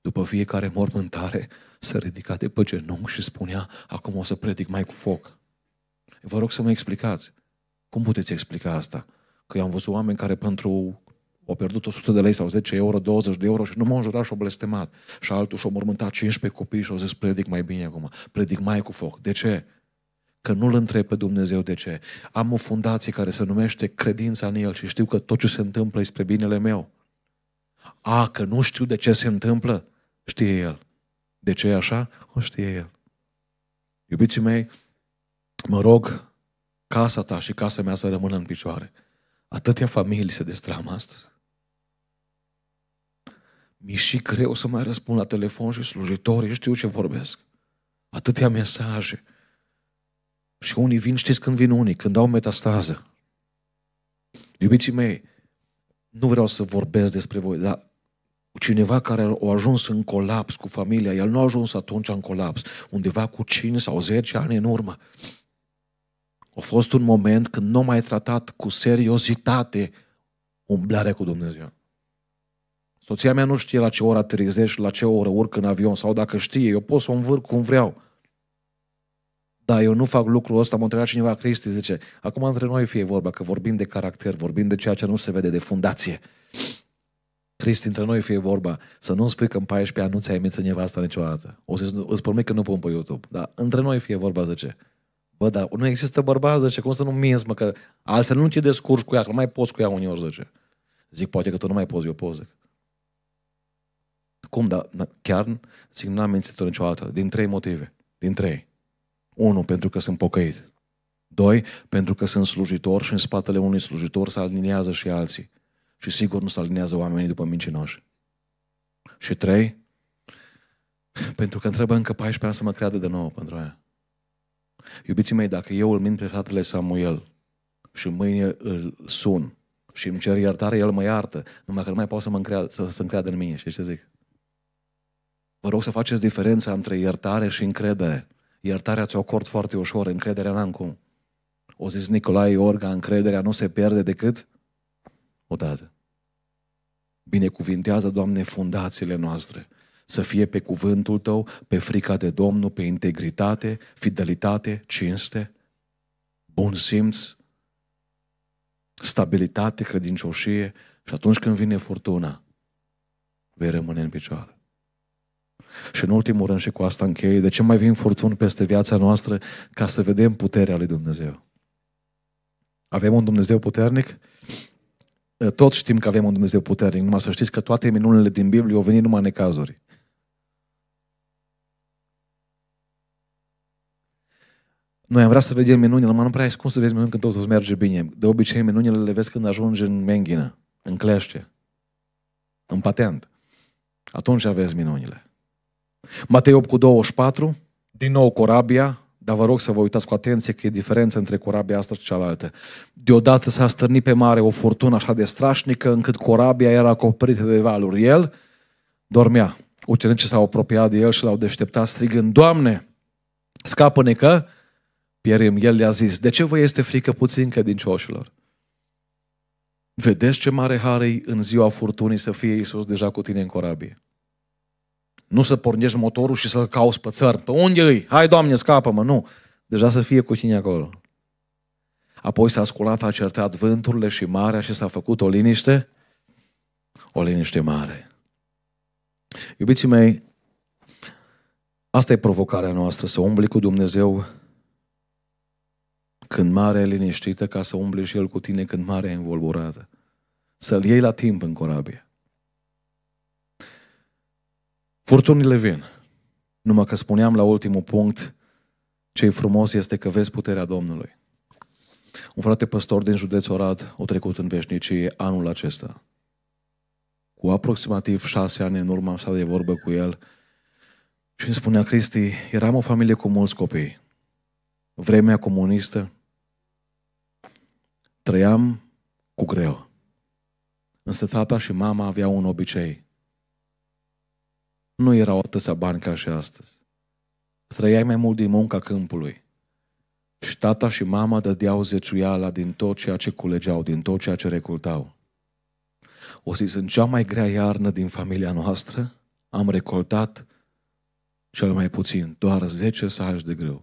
După fiecare mormântare, se ridica de pe genunchi și spunea, acum o să predic mai cu foc. Vă rog să mă explicați. Cum puteți explica asta? Că eu am văzut oameni care pentru au pierdut 100 de lei sau 10 euro, 20 de euro și nu m-au jurat și au blestemat. Și altul și-au mormântat 15 copii și au zis, predic mai bine acum, predic mai cu foc. De ce? Că nu-L întreb pe Dumnezeu de ce. Am o fundație care se numește Credința în El și știu că tot ce se întâmplă este spre binele meu. A, că nu știu de ce se întâmplă, știe el. De ce e așa? O știe el. Iubiții mei, mă rog casa ta și casa mea să rămână în picioare. Atâtea familii se destramă astăzi. mi și greu să mai răspund la telefon și slujitorii știu ce vorbesc. Atâtea mesaje. Și unii vin, știți când vin unii, când au metastază. Iubiții mei, nu vreau să vorbesc despre voi, dar cineva care a ajuns în colaps cu familia, el nu a ajuns atunci în colaps, undeva cu 5 sau 10 ani în urmă. A fost un moment când nu mai tratat cu seriozitate umblarea cu Dumnezeu. Soția mea nu știe la ce ora și la ce oră urc în avion sau dacă știe, eu pot să o învârc cum vreau da, eu nu fac lucrul ăsta, Mă întreba cineva, Cristi, zice, acum între noi fie vorba, că vorbim de caracter, vorbim de ceea ce nu se vede, de fundație. Cristi, între noi fie vorba, să nu-mi spui că în 14 ani nu ți-ai mințit nevasta niciodată. O să îți promit că nu pun pe YouTube, dar între noi fie vorba, zice. Bă, dar nu există bărbați, zice, cum să nu minți, mă, că altfel nu te descurci cu ea, că nu mai poți cu ea uneori, zice. Zic, poate că tu nu mai poți, eu pot, zic. Cum, dar chiar, zic, n-am mințit-o niciodată, din trei motive, din trei. Unu, pentru că sunt pocăit. Doi, pentru că sunt slujitor și în spatele unui slujitor se aliniază și alții. Și sigur nu se aliniază oamenii după mincinoși. Și trei, pentru că întrebă încă 14 ani să mă creadă de nou pentru aia. Iubiții mei, dacă eu îl mint pe fratele Samuel și mâine îl sun și îmi cer iertare, el mă iartă, numai că nu mai pot să mă încread, să, să încreadă în mine. Și ce zic? Vă rog să faceți diferența între iertare și încredere. Iertarea ți-o acord foarte ușor, încrederea n-am cum. O zis Nicolae Orga, încrederea nu se pierde decât odată. Binecuvintează, Doamne, fundațiile noastre. Să fie pe cuvântul Tău, pe frica de Domnul, pe integritate, fidelitate, cinste, bun simț, stabilitate, credincioșie și atunci când vine furtuna, vei rămâne în picioare. Și în ultimul rând, și cu asta închei, de ce mai vin furtuni peste viața noastră ca să vedem puterea lui Dumnezeu? Avem un Dumnezeu puternic? Tot știm că avem un Dumnezeu puternic, numai să știți că toate minunile din Biblie au venit numai necazuri. Noi am vrea să vedem minunile, numai nu prea ai cum să vezi minuni când totul merge bine. De obicei, minunile le vezi când ajungi în menghină, în clește, în patent. Atunci aveți minunile. Matei 8 cu 24, din nou corabia, dar vă rog să vă uitați cu atenție că e diferență între corabia asta și cealaltă. Deodată s-a stârnit pe mare o furtună așa de strașnică încât corabia era acoperită de valuri. El dormea. Ucenicii s-au apropiat de el și l-au deșteptat strigând, Doamne, scapă-ne că pierim. El le-a zis, de ce vă este frică puțin că din cioșilor? Vedeți ce mare harei în ziua furtunii să fie Iisus deja cu tine în corabie. Nu să pornești motorul și să-l cauți pe țăr. Pe unde îi? Hai, Doamne, scapă-mă! Nu! Deja să fie cu tine acolo. Apoi s-a sculat, a certat vânturile și marea și s-a făcut o liniște, o liniște mare. Iubiții mei, asta e provocarea noastră, să umbli cu Dumnezeu când mare e liniștită, ca să umbli și El cu tine când mare e învolburată. Să-L iei la timp în corabie. Furtunile vin. Numai că spuneam la ultimul punct, ce e frumos este că vezi puterea Domnului. Un frate păstor din județul Orad a trecut în veșnicie anul acesta. Cu aproximativ șase ani în urmă am stat de vorbă cu el și îmi spunea Cristi, eram o familie cu mulți copii. Vremea comunistă, trăiam cu greu. Însă tata și mama aveau un obicei nu erau atâția bani ca și astăzi. Trăiai mai mult din munca câmpului. Și tata și mama dădeau zeciuiala din tot ceea ce culegeau, din tot ceea ce recoltau. O zis, în cea mai grea iarnă din familia noastră, am recoltat cel mai puțin, doar 10 saci de grâu.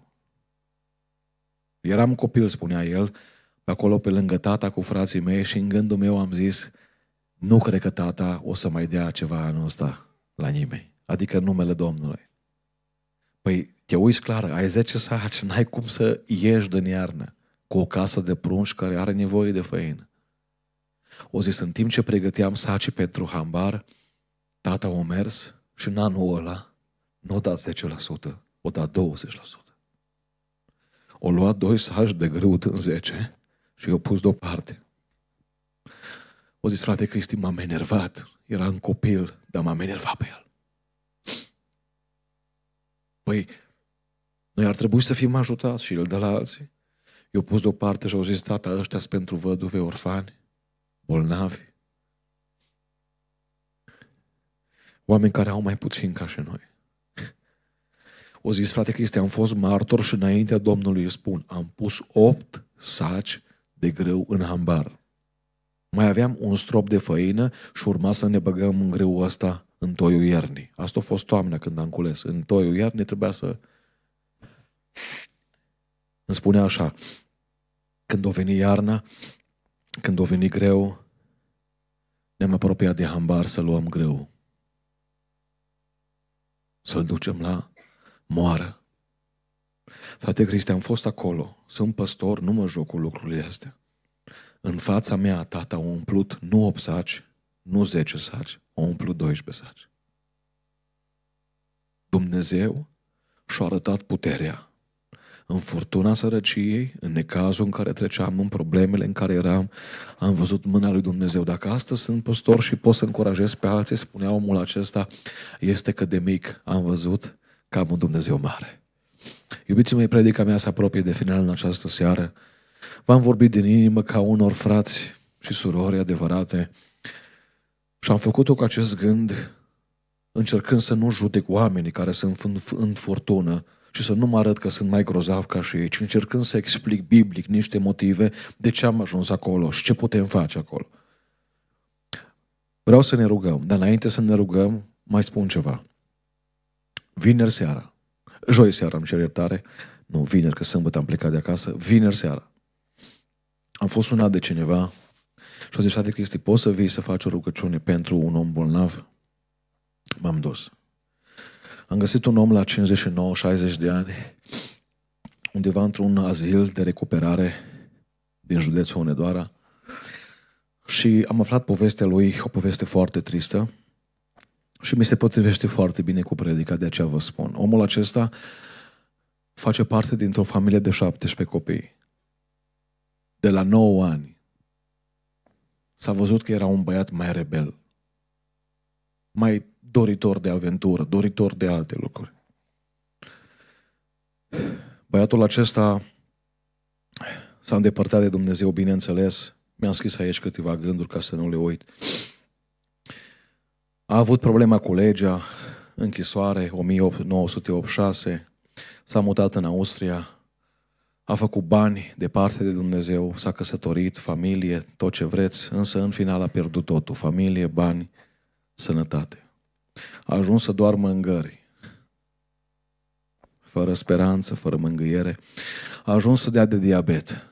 Eram copil, spunea el, pe acolo pe lângă tata cu frații mei și în gândul meu am zis, nu cred că tata o să mai dea ceva anul ăsta la nimeni. Adică numele Domnului. Păi te uiți clar, ai 10 saci, n-ai cum să ieși din iarnă cu o casă de prunci care are nevoie de făină. O zis, în timp ce pregăteam saci pentru hambar, tata a mers și în anul ăla nu o dat 10%, o dat 20%. O luat doi saci de grâu în 10 și i-o pus deoparte. O zis, frate Cristi, m-am enervat, era un copil, dar m-am enervat pe el. Păi, noi ar trebui să fim ajutați și el de la alții. Eu pus deoparte și au zis, tata, ăștia sunt pentru văduve, orfani, bolnavi. Oameni care au mai puțin ca și noi. O zis, frate Cristi, am fost martor și înaintea Domnului îi spun, am pus opt saci de greu în hambar. Mai aveam un strop de făină și urma să ne băgăm în greu ăsta în toiul iernii. Asta a fost toamna când am cules. În toiul iernii trebuia să... Îmi spunea așa, când o veni iarna, când o veni greu, ne-am apropiat de hambar să luăm greu. Să-l ducem la moară. Frate Cristi, am fost acolo. Sunt păstor, nu mă joc cu lucrurile astea. În fața mea, tata a umplut nu 8 saci, nu 10 saci, umplu 12 saci. Dumnezeu și-a arătat puterea în furtuna sărăciei, în necazul în care treceam, în problemele în care eram, am văzut mâna lui Dumnezeu. Dacă astăzi sunt păstor și pot să încurajez pe alții, spunea omul acesta, este că de mic am văzut că am un Dumnezeu mare. Iubiți mei, predica mea se apropie de final în această seară. V-am vorbit din inimă ca unor frați și surori adevărate, și am făcut-o cu acest gând, încercând să nu judec oamenii care sunt în, în furtună și să nu mă arăt că sunt mai grozav ca și ei, ci încercând să explic biblic niște motive de ce am ajuns acolo și ce putem face acolo. Vreau să ne rugăm, dar înainte să ne rugăm, mai spun ceva. Vineri seara, joi seara, îmi cer iertare, nu, vineri, că sâmbătă am plecat de acasă, vineri seara. Am fost sunat de cineva și a zis, frate Cristi, poți să vii să faci o rugăciune pentru un om bolnav? M-am dus. Am găsit un om la 59-60 de ani, undeva într-un azil de recuperare din județul Unedoara, și am aflat povestea lui, o poveste foarte tristă și mi se potrivește foarte bine cu predica, de aceea vă spun. Omul acesta face parte dintr-o familie de 17 copii. De la 9 ani s-a văzut că era un băiat mai rebel, mai doritor de aventură, doritor de alte lucruri. Băiatul acesta s-a îndepărtat de Dumnezeu, bineînțeles. Mi-am scris aici câteva gânduri ca să nu le uit. A avut problema cu legea, închisoare, 1986, s-a mutat în Austria, a făcut bani de parte de Dumnezeu, s-a căsătorit, familie, tot ce vreți, însă în final a pierdut totul, familie, bani, sănătate. A ajuns să doarmă în gări, fără speranță, fără mângâiere, a ajuns să dea de diabet.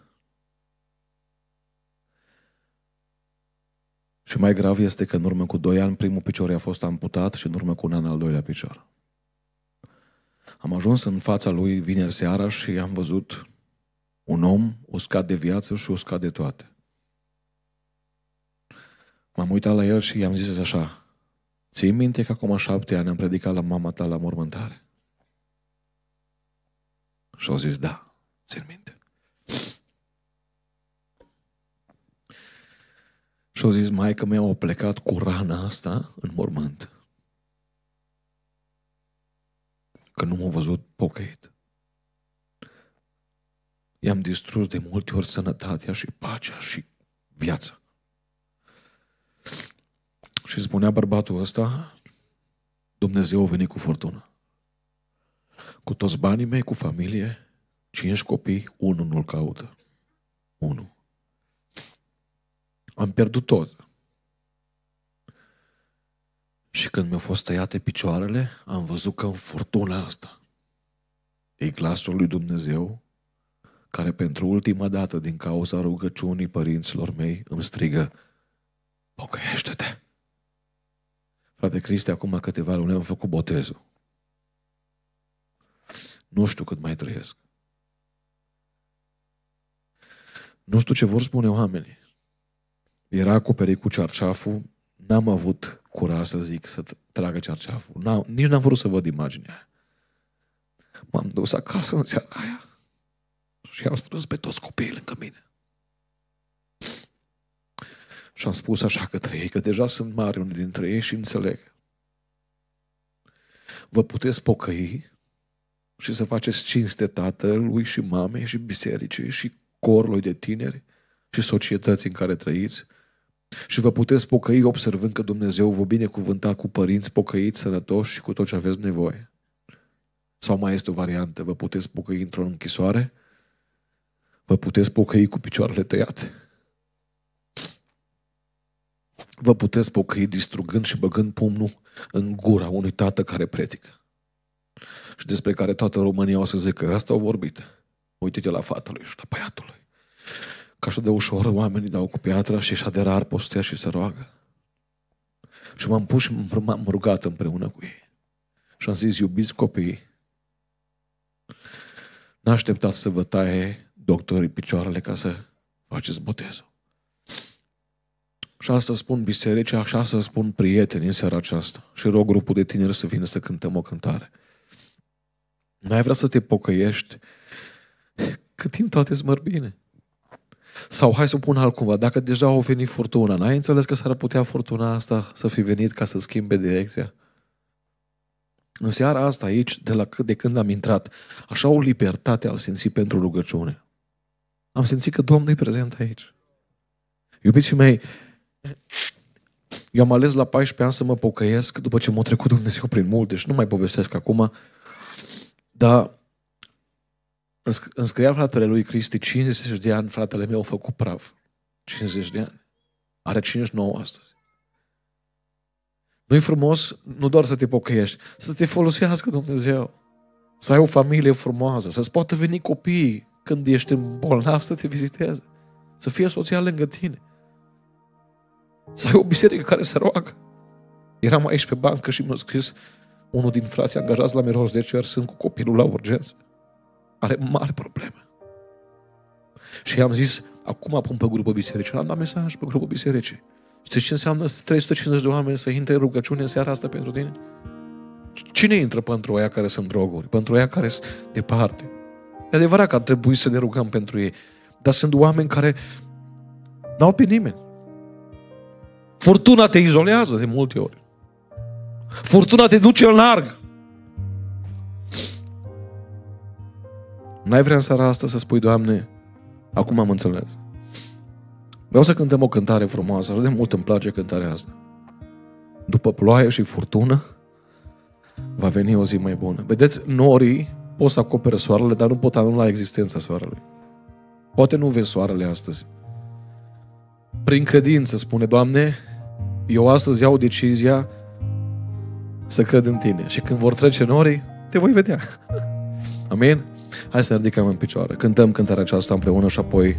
Și mai grav este că în urmă cu doi ani primul picior i-a fost amputat și în urmă cu un an al doilea picior. Am ajuns în fața lui vineri seara și am văzut un om uscat de viață și uscat de toate. M-am uitat la el și i-am zis așa, ții minte că acum șapte ani am predicat la mama ta la mormântare? Și au zis, da, țin minte. Și au zis, "Mai că mi a plecat cu rana asta în mormânt. Că nu m au văzut pocăit i-am distrus de multe ori sănătatea și pacea și viața. Și spunea bărbatul ăsta, Dumnezeu a venit cu furtună. Cu toți banii mei, cu familie, cinci copii, unul nu-l caută. Unul. Am pierdut tot. Și când mi-au fost tăiate picioarele, am văzut că în furtuna asta e glasul lui Dumnezeu care pentru ultima dată din cauza rugăciunii părinților mei îmi strigă, pocăiește-te! Frate Cristi, acum câteva luni am făcut botezul. Nu știu cât mai trăiesc. Nu știu ce vor spune oamenii. Era acoperit cu cearceaful, n-am avut curaj să zic să tragă cearceaful. N-am, nici n-am vrut să văd imaginea M-am dus acasă în seara aia și au strâns pe toți copiii lângă mine. Și am spus așa către ei, că deja sunt mari unii dintre ei și înțeleg. Vă puteți pocăi și să faceți cinste tatălui și mamei și bisericii și corului de tineri și societății în care trăiți și vă puteți pocăi observând că Dumnezeu vă binecuvânta cu părinți pocăiți, sănătoși și cu tot ce aveți nevoie. Sau mai este o variantă, vă puteți pocăi într-o închisoare vă puteți pocăi cu picioarele tăiate. Vă puteți pocăi distrugând și băgând pumnul în gura unui tată care predică. Și despre care toată România o să zică, asta au vorbit. Uite-te la fata lui și la băiatul lui. Ca așa de ușor oamenii dau cu piatra și așa de rar postea și se roagă. Și m-am pus și m-am rugat împreună cu ei. Și am zis, iubiți copiii, n-așteptați să vă taie doctorii picioarele ca să faceți botezul. Și asta spun bisericii, așa să spun prietenii în seara aceasta. Și rog grupul de tineri să vină să cântăm o cântare. N-ai vrea să te pocăiești cât timp toate smăr bine. Sau hai să pun altcumva, dacă deja au venit furtuna, n-ai înțeles că s-ar putea furtuna asta să fi venit ca să schimbe direcția? În seara asta aici, de, la, de când am intrat, așa o libertate au simțit pentru rugăciune. Am simțit că Domnul e prezent aici. Iubiții mei, eu am ales la 14 ani să mă pocăiesc după ce m-a trecut Dumnezeu prin mult, deci nu mai povestesc acum, dar îmi scria fratele lui Cristi, 50 de ani fratele meu a făcut praf. 50 de ani. Are 59 astăzi. Nu-i frumos nu doar să te pocăiești, să te folosească Dumnezeu. Să ai o familie frumoasă, să-ți poată veni copiii când ești bolnav să te viziteze. Să fie soția lângă tine. Să ai o biserică care să roagă. Eram aici pe bancă și mi-a scris unul din frații angajați la Miros, de eu sunt cu copilul la urgență. Are mare probleme. Și i-am zis, acum pun pe grupul bisericii. Am dat mesaj pe grupul bisericii. Știți ce înseamnă 350 de oameni să intre în rugăciune în seara asta pentru tine? Cine intră pentru aia care sunt droguri? Pentru aia care sunt departe? E adevărat că ar trebui să ne rugăm pentru ei, dar sunt oameni care n-au pe nimeni. Furtuna te izolează de multe ori. Furtuna te duce în larg. N-ai vrea în seara asta să spui, Doamne, acum am înțeles. Vreau să cântăm o cântare frumoasă, de mult îmi place cântarea asta. După ploaie și furtună, va veni o zi mai bună. Vedeți, norii pot să acopere soarele, dar nu pot anula existența soarelui. Poate nu vezi soarele astăzi. Prin credință spune, Doamne, eu astăzi iau decizia să cred în Tine. Și când vor trece norii, te voi vedea. Amin? Hai să ne ridicăm în picioare. Cântăm cântarea aceasta împreună și apoi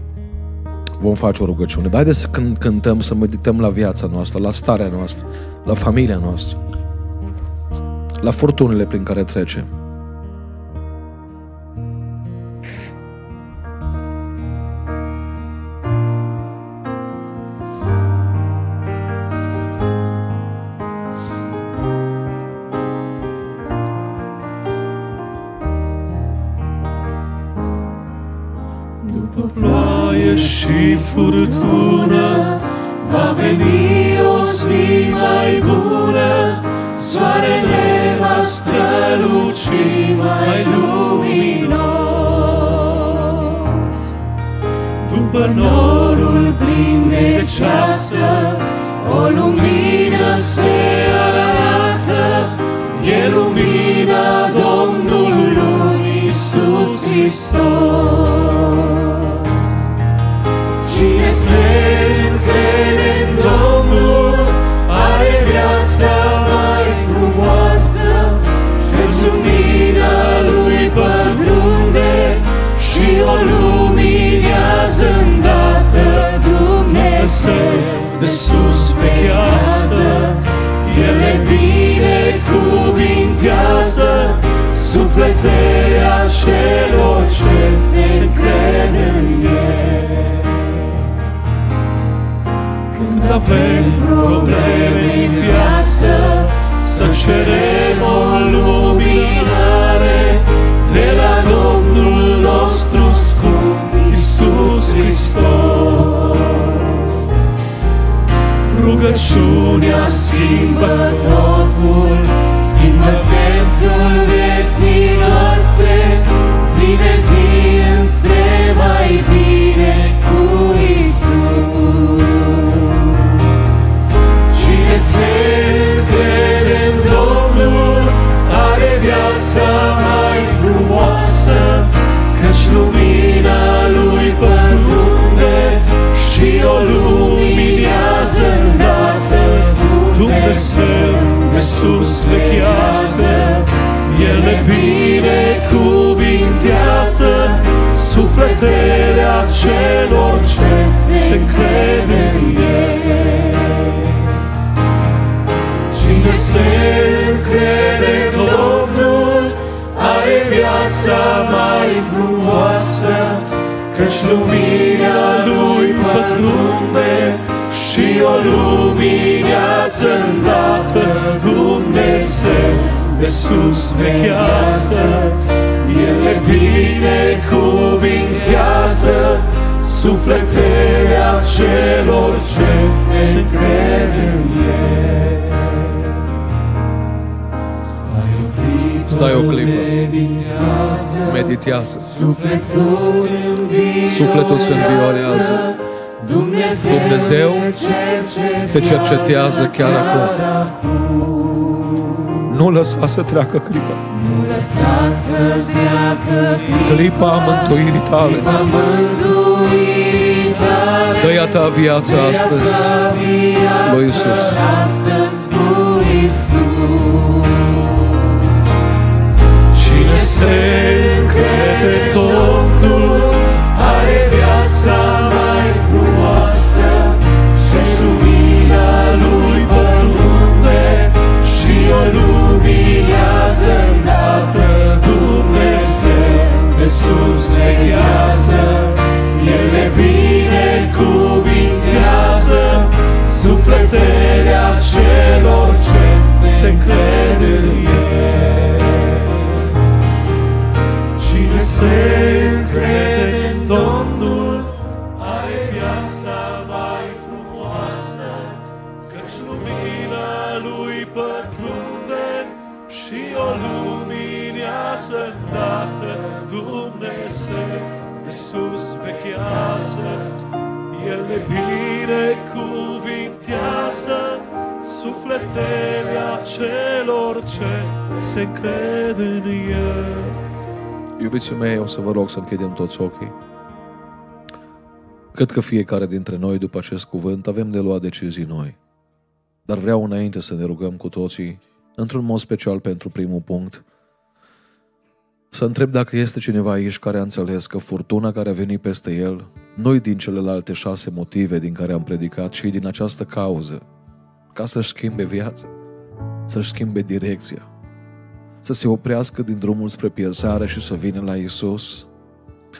vom face o rugăciune. Dar haideți să când cântăm, să medităm la viața noastră, la starea noastră, la familia noastră, la furtunile prin care trecem. furtună, va veni o zi mai bună, soarele va străluci mai luminos. După norul plin de ceastră, o lumină se arată, e lumina Domnului Iisus Hristos se în viața mai frumoasă lui și o luminează îndată Dumnezeu de sus pe cheastă, El e bine avem probleme în viață, să cerem o luminare de la Domnul nostru scump, Iisus Hristos. Rugăciunea schimbă totul, schimbă sensul vieții, Dumnezeu de sus vechează, El ne binecuvintează sufletele acelor ce se cred în El. Cine se crede în Domnul are viața mai frumoasă, căci lumina Lui pătrunde și o luminează îndată Dumnezeu de sus vechează. El le binecuvintează sufletele celor ce se cred în El. Stai o clipă, meditează, sufletul se înviorează, Dumnezeu, Dumnezeu te cercetează chiar acum. Nu lăsa să treacă clipa. Nu lăsa să treacă clipa, clipa mântuirii tale. Clipa mântuirii tale. Dă-i ta viața astăzi lui Iisus. Iisus. Cine se încrede tot se cred în El. Iubiții mei, o să vă rog să închidem toți ochii. Cred că fiecare dintre noi, după acest cuvânt, avem de luat decizii noi. Dar vreau înainte să ne rugăm cu toții, într-un mod special pentru primul punct, să întreb dacă este cineva aici care a înțeles că furtuna care a venit peste el, noi din celelalte șase motive din care am predicat și din această cauză, ca să-și schimbe viața, să-și schimbe direcția, să se oprească din drumul spre pierzare și să vină la Isus,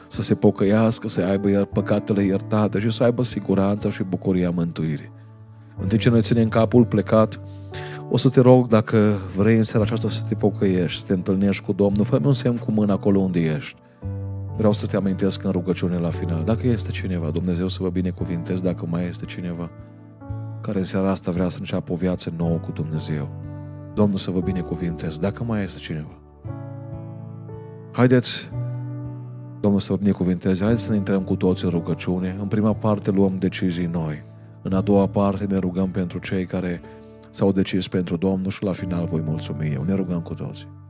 să se pocăiască, să aibă iar păcatele iertate și să aibă siguranța și bucuria mântuirii. În timp ce ne ținem capul plecat, o să te rog dacă vrei în seara aceasta să te pocăiești, să te întâlnești cu Domnul, fă mi un semn cu mâna acolo unde ești. Vreau să te amintesc în rugăciune la final. Dacă este cineva, Dumnezeu să vă binecuvintez dacă mai este cineva care în seara asta vrea să înceapă o viață nouă cu Dumnezeu. Domnul să vă binecuvinteze, dacă mai este cineva. Haideți, Domnul să vă binecuvinteze, haideți să ne intrăm cu toți în rugăciune. În prima parte luăm decizii noi. În a doua parte ne rugăm pentru cei care s-au decis pentru Domnul și la final voi mulțumi eu. Ne rugăm cu toții.